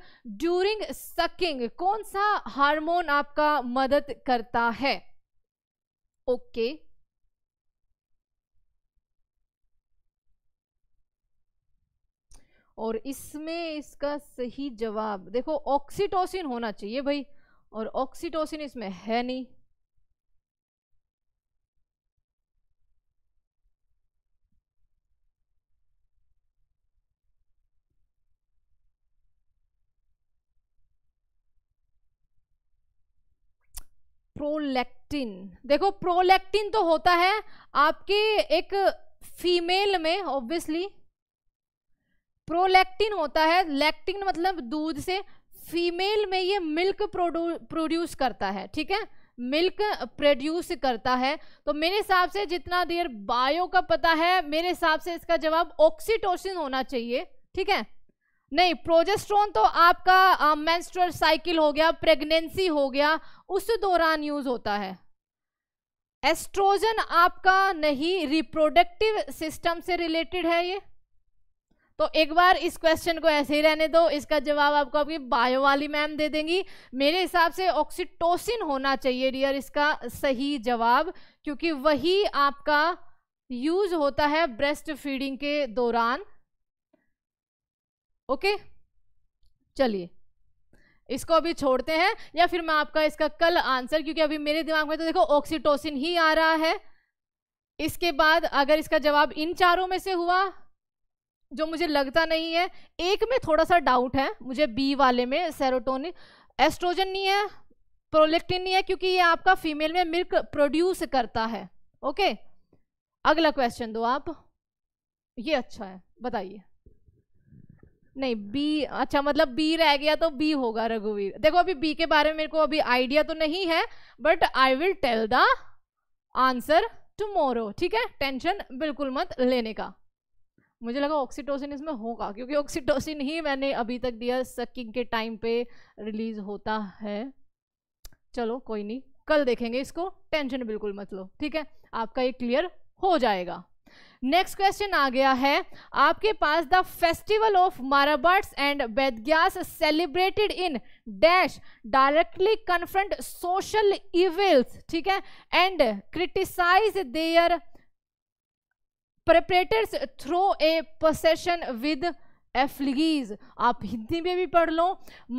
during sucking कौन सा हार्मोन आपका मदद करता है ओके okay. और इसमें इसका सही जवाब देखो ऑक्सीटोसिन होना चाहिए भाई और ऑक्सीटोसिन इसमें है नहीं प्रोलैक्टिन देखो प्रोलैक्टिन तो होता है आपके एक फीमेल में ऑब्वियसली प्रोलैक्टिन होता है लैक्टिन मतलब दूध से फीमेल में ये मिल्क प्रोड्यूस करता है ठीक है मिल्क प्रोड्यूस करता है तो मेरे हिसाब से जितना देर बायो का पता है मेरे हिसाब से इसका जवाब ऑक्सीटोसिन होना चाहिए ठीक है नहीं प्रोजेस्ट्रोन तो आपका मेंस्ट्रुअल साइकिल हो गया प्रेगनेंसी हो गया उस दौरान यूज होता है एस्ट्रोजन आपका नहीं रिप्रोडक्टिव सिस्टम से रिलेटेड है ये तो एक बार इस क्वेश्चन को ऐसे ही रहने दो इसका जवाब आपको आपकी बायो वाली मैम दे देंगी मेरे हिसाब से ऑक्सीटोसिन होना चाहिए डियर इसका सही जवाब क्योंकि वही आपका यूज होता है ब्रेस्ट फीडिंग के दौरान ओके चलिए इसको अभी छोड़ते हैं या फिर मैं आपका इसका कल आंसर क्योंकि अभी मेरे दिमाग में तो देखो ऑक्सीटोसिन ही आ रहा है इसके बाद अगर इसका जवाब इन चारों में से हुआ जो मुझे लगता नहीं है एक में थोड़ा सा डाउट है मुझे बी वाले में सेरोटोनिन एस्ट्रोजन नहीं है प्रोलेक्टिन नहीं है क्योंकि ये आपका फीमेल में मिल्क प्रोड्यूस करता है ओके अगला क्वेश्चन दो आप ये अच्छा है बताइए नहीं बी अच्छा मतलब बी रह गया तो बी होगा रघुवीर देखो अभी बी के बारे में मेरे को अभी आइडिया तो नहीं है but I will tell the answer tomorrow ठीक है टेंशन बिल्कुल मत लेने का मुझे लगा ऑक्सीटोसिन इसमें होगा क्योंकि ऑक्सीटोसिन ही मैंने अभी तक दिया सकिंग के टाइम पे रिलीज़ होता है चलो कोई नहीं कल देखेंगे इसको टेंशन बिल्कुल मत लो ठीक है आपका ये क्लियर हो जाएगा नेक्स्ट क्वेश्चन आ गया है आपके पास द फेस्टिवल ऑफ माराबर्ट्स एंड बेदग्यास celebrated in dash directly confront social evils ठीक है and criticise their perpetrators through a possession with effigies आप हिंदी में भी पढ़ लो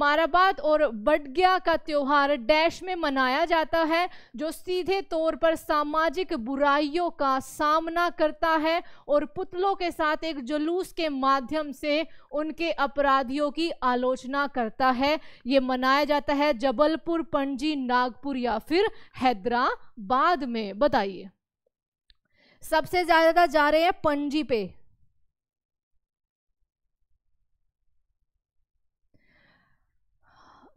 माराबाद और बडग्या का त्यौहार डैश में मनाया जाता है जो सीधे तौर पर सामाजिक बुराइयों का सामना करता है और पुतलों के साथ एक जुलूस के माध्यम से उनके अपराधियों की आलोचना करता है ये मनाया जाता है जबलपुर पणजी नागपुर या फिर हैदराबाद में बताइए सबसे ज्यादा जा रहे हैं पणजी पे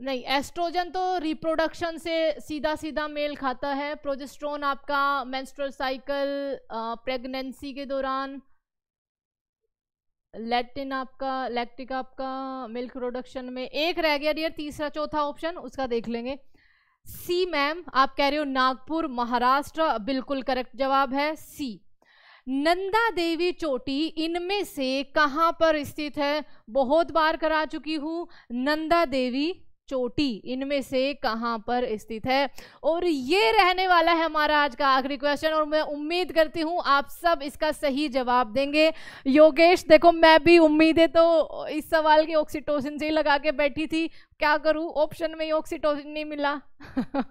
नहीं एस्ट्रोजन तो रिप्रोडक्शन से सीधा सीधा मेल खाता है प्रोजेस्ट्रोन आपका मेंस्ट्रुअल साइकिल प्रेगनेंसी के दौरान लैटिन आपका लैक्टिक आपका मिल्क प्रोडक्शन में एक रह गया डियर तीसरा चौथा ऑप्शन उसका देख लेंगे सी मैम आप कह रहे हो नागपुर महाराष्ट्र बिल्कुल करेक्ट जवाब है सी नंदा देवी चोटी इनमें से कहां पर स्थित है बहुत बार करा चुकी हूं नंदा देवी चोटी इनमें से कहां पर स्थित है और ये रहने वाला है हमारा आज का आखिरी क्वेश्चन और मैं उम्मीद करती हूं आप सब इसका सही जवाब देंगे योगेश देखो मैं भी उम्मीदें तो इस सवाल की ऑक्सीटोसिन से ही लगा के बैठी थी क्या करूं ऑप्शन में ही ऑक्सीटोसिन नहीं मिला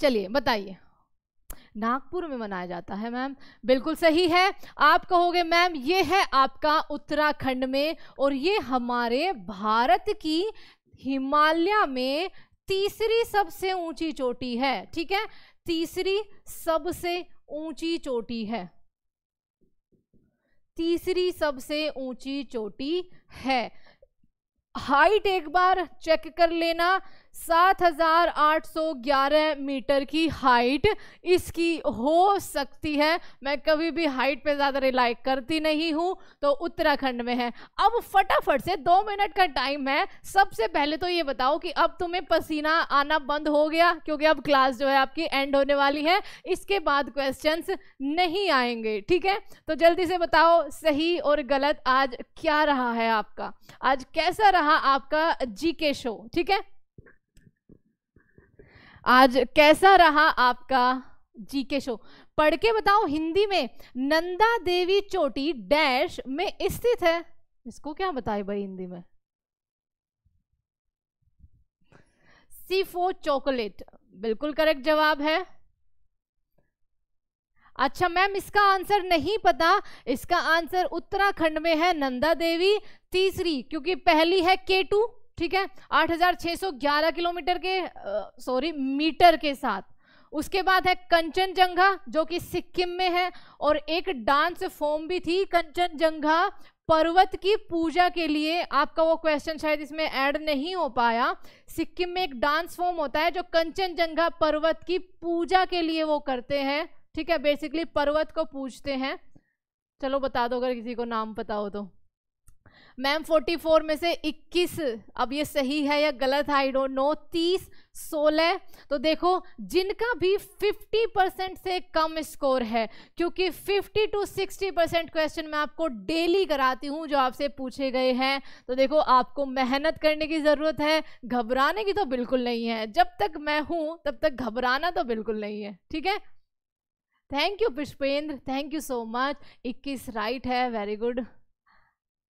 चलिए बताइए नागपुर में मनाया जाता है मैम बिल्कुल सही है आप कहोगे मैम ये है आपका उत्तराखंड में और ये हमारे भारत की हिमालय में तीसरी सबसे ऊंची चोटी है ठीक है तीसरी सबसे ऊंची चोटी है तीसरी सबसे ऊंची चोटी है हाइट एक बार चेक कर लेना 7,811 मीटर की हाइट इसकी हो सकती है मैं कभी भी हाइट पे ज़्यादा रिलाई करती नहीं हूँ तो उत्तराखंड में है अब फटाफट से दो मिनट का टाइम है सबसे पहले तो ये बताओ कि अब तुम्हें पसीना आना बंद हो गया क्योंकि अब क्लास जो है आपकी एंड होने वाली है इसके बाद क्वेश्चंस नहीं आएंगे ठीक है तो जल्दी से बताओ सही और गलत आज क्या रहा है आपका आज कैसा रहा आपका जी शो ठीक है आज कैसा रहा आपका जी के शो पढ़ के बताओ हिंदी में नंदा देवी चोटी डैश में स्थित है इसको क्या बताए भाई हिंदी में सी फो चॉकलेट बिल्कुल करेक्ट जवाब है अच्छा मैम इसका आंसर नहीं पता इसका आंसर उत्तराखंड में है नंदा देवी तीसरी क्योंकि पहली है केटू ठीक है 8,611 किलोमीटर के सॉरी मीटर के साथ उसके बाद है जंगा जो कि सिक्किम में है और एक डांस फॉर्म भी थी जंगा पर्वत की पूजा के लिए आपका वो क्वेश्चन शायद इसमें ऐड नहीं हो पाया सिक्किम में एक डांस फॉर्म होता है जो जंगा पर्वत की पूजा के लिए वो करते हैं ठीक है बेसिकली पर्वत को पूजते हैं चलो बता दो अगर किसी को नाम पता हो तो मैम 44 में से 21 अब ये सही है या गलत है आई डोंट नो 30 सोलह तो देखो जिनका भी 50 परसेंट से कम स्कोर है क्योंकि 50 टू 60 परसेंट क्वेश्चन मैं आपको डेली कराती हूँ जो आपसे पूछे गए हैं तो देखो आपको मेहनत करने की ज़रूरत है घबराने की तो बिल्कुल नहीं है जब तक मैं हूँ तब तक घबराना तो बिल्कुल नहीं है ठीक है thank you Pushpendra thank you so much 21 right है वेरी गुड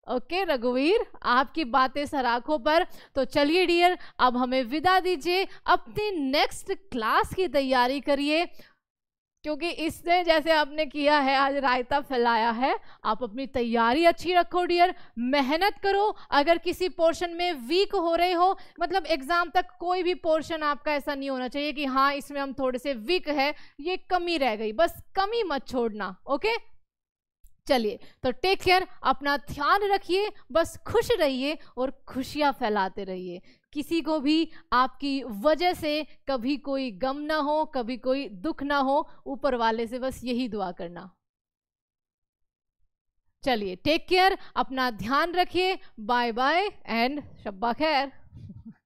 ओके okay, रघुवीर आपकी बातें सर आंखों पर तो चलिए डियर अब हमें विदा दीजिए अपनी नेक्स्ट क्लास की तैयारी करिए क्योंकि इसने जैसे आपने किया है आज रायता फैलाया है आप अपनी तैयारी अच्छी रखो डियर मेहनत करो अगर किसी पोर्शन में वीक हो रहे हो मतलब एग्ज़ाम तक कोई भी पोर्शन आपका ऐसा नहीं होना चाहिए कि हाँ इसमें हम थोड़े से वीक है ये कमी रह गई बस कमी मत छोड़ना ओके चलिए तो टेक केयर अपना ध्यान रखिए बस खुश रहिए और खुशियाँ फैलाते रहिए किसी को भी आपकी वजह से कभी कोई गम ना हो कभी कोई दुख ना हो ऊपर वाले से बस यही दुआ करना चलिए टेक केयर अपना ध्यान रखिए बाय बाय एंड शब्बा खैर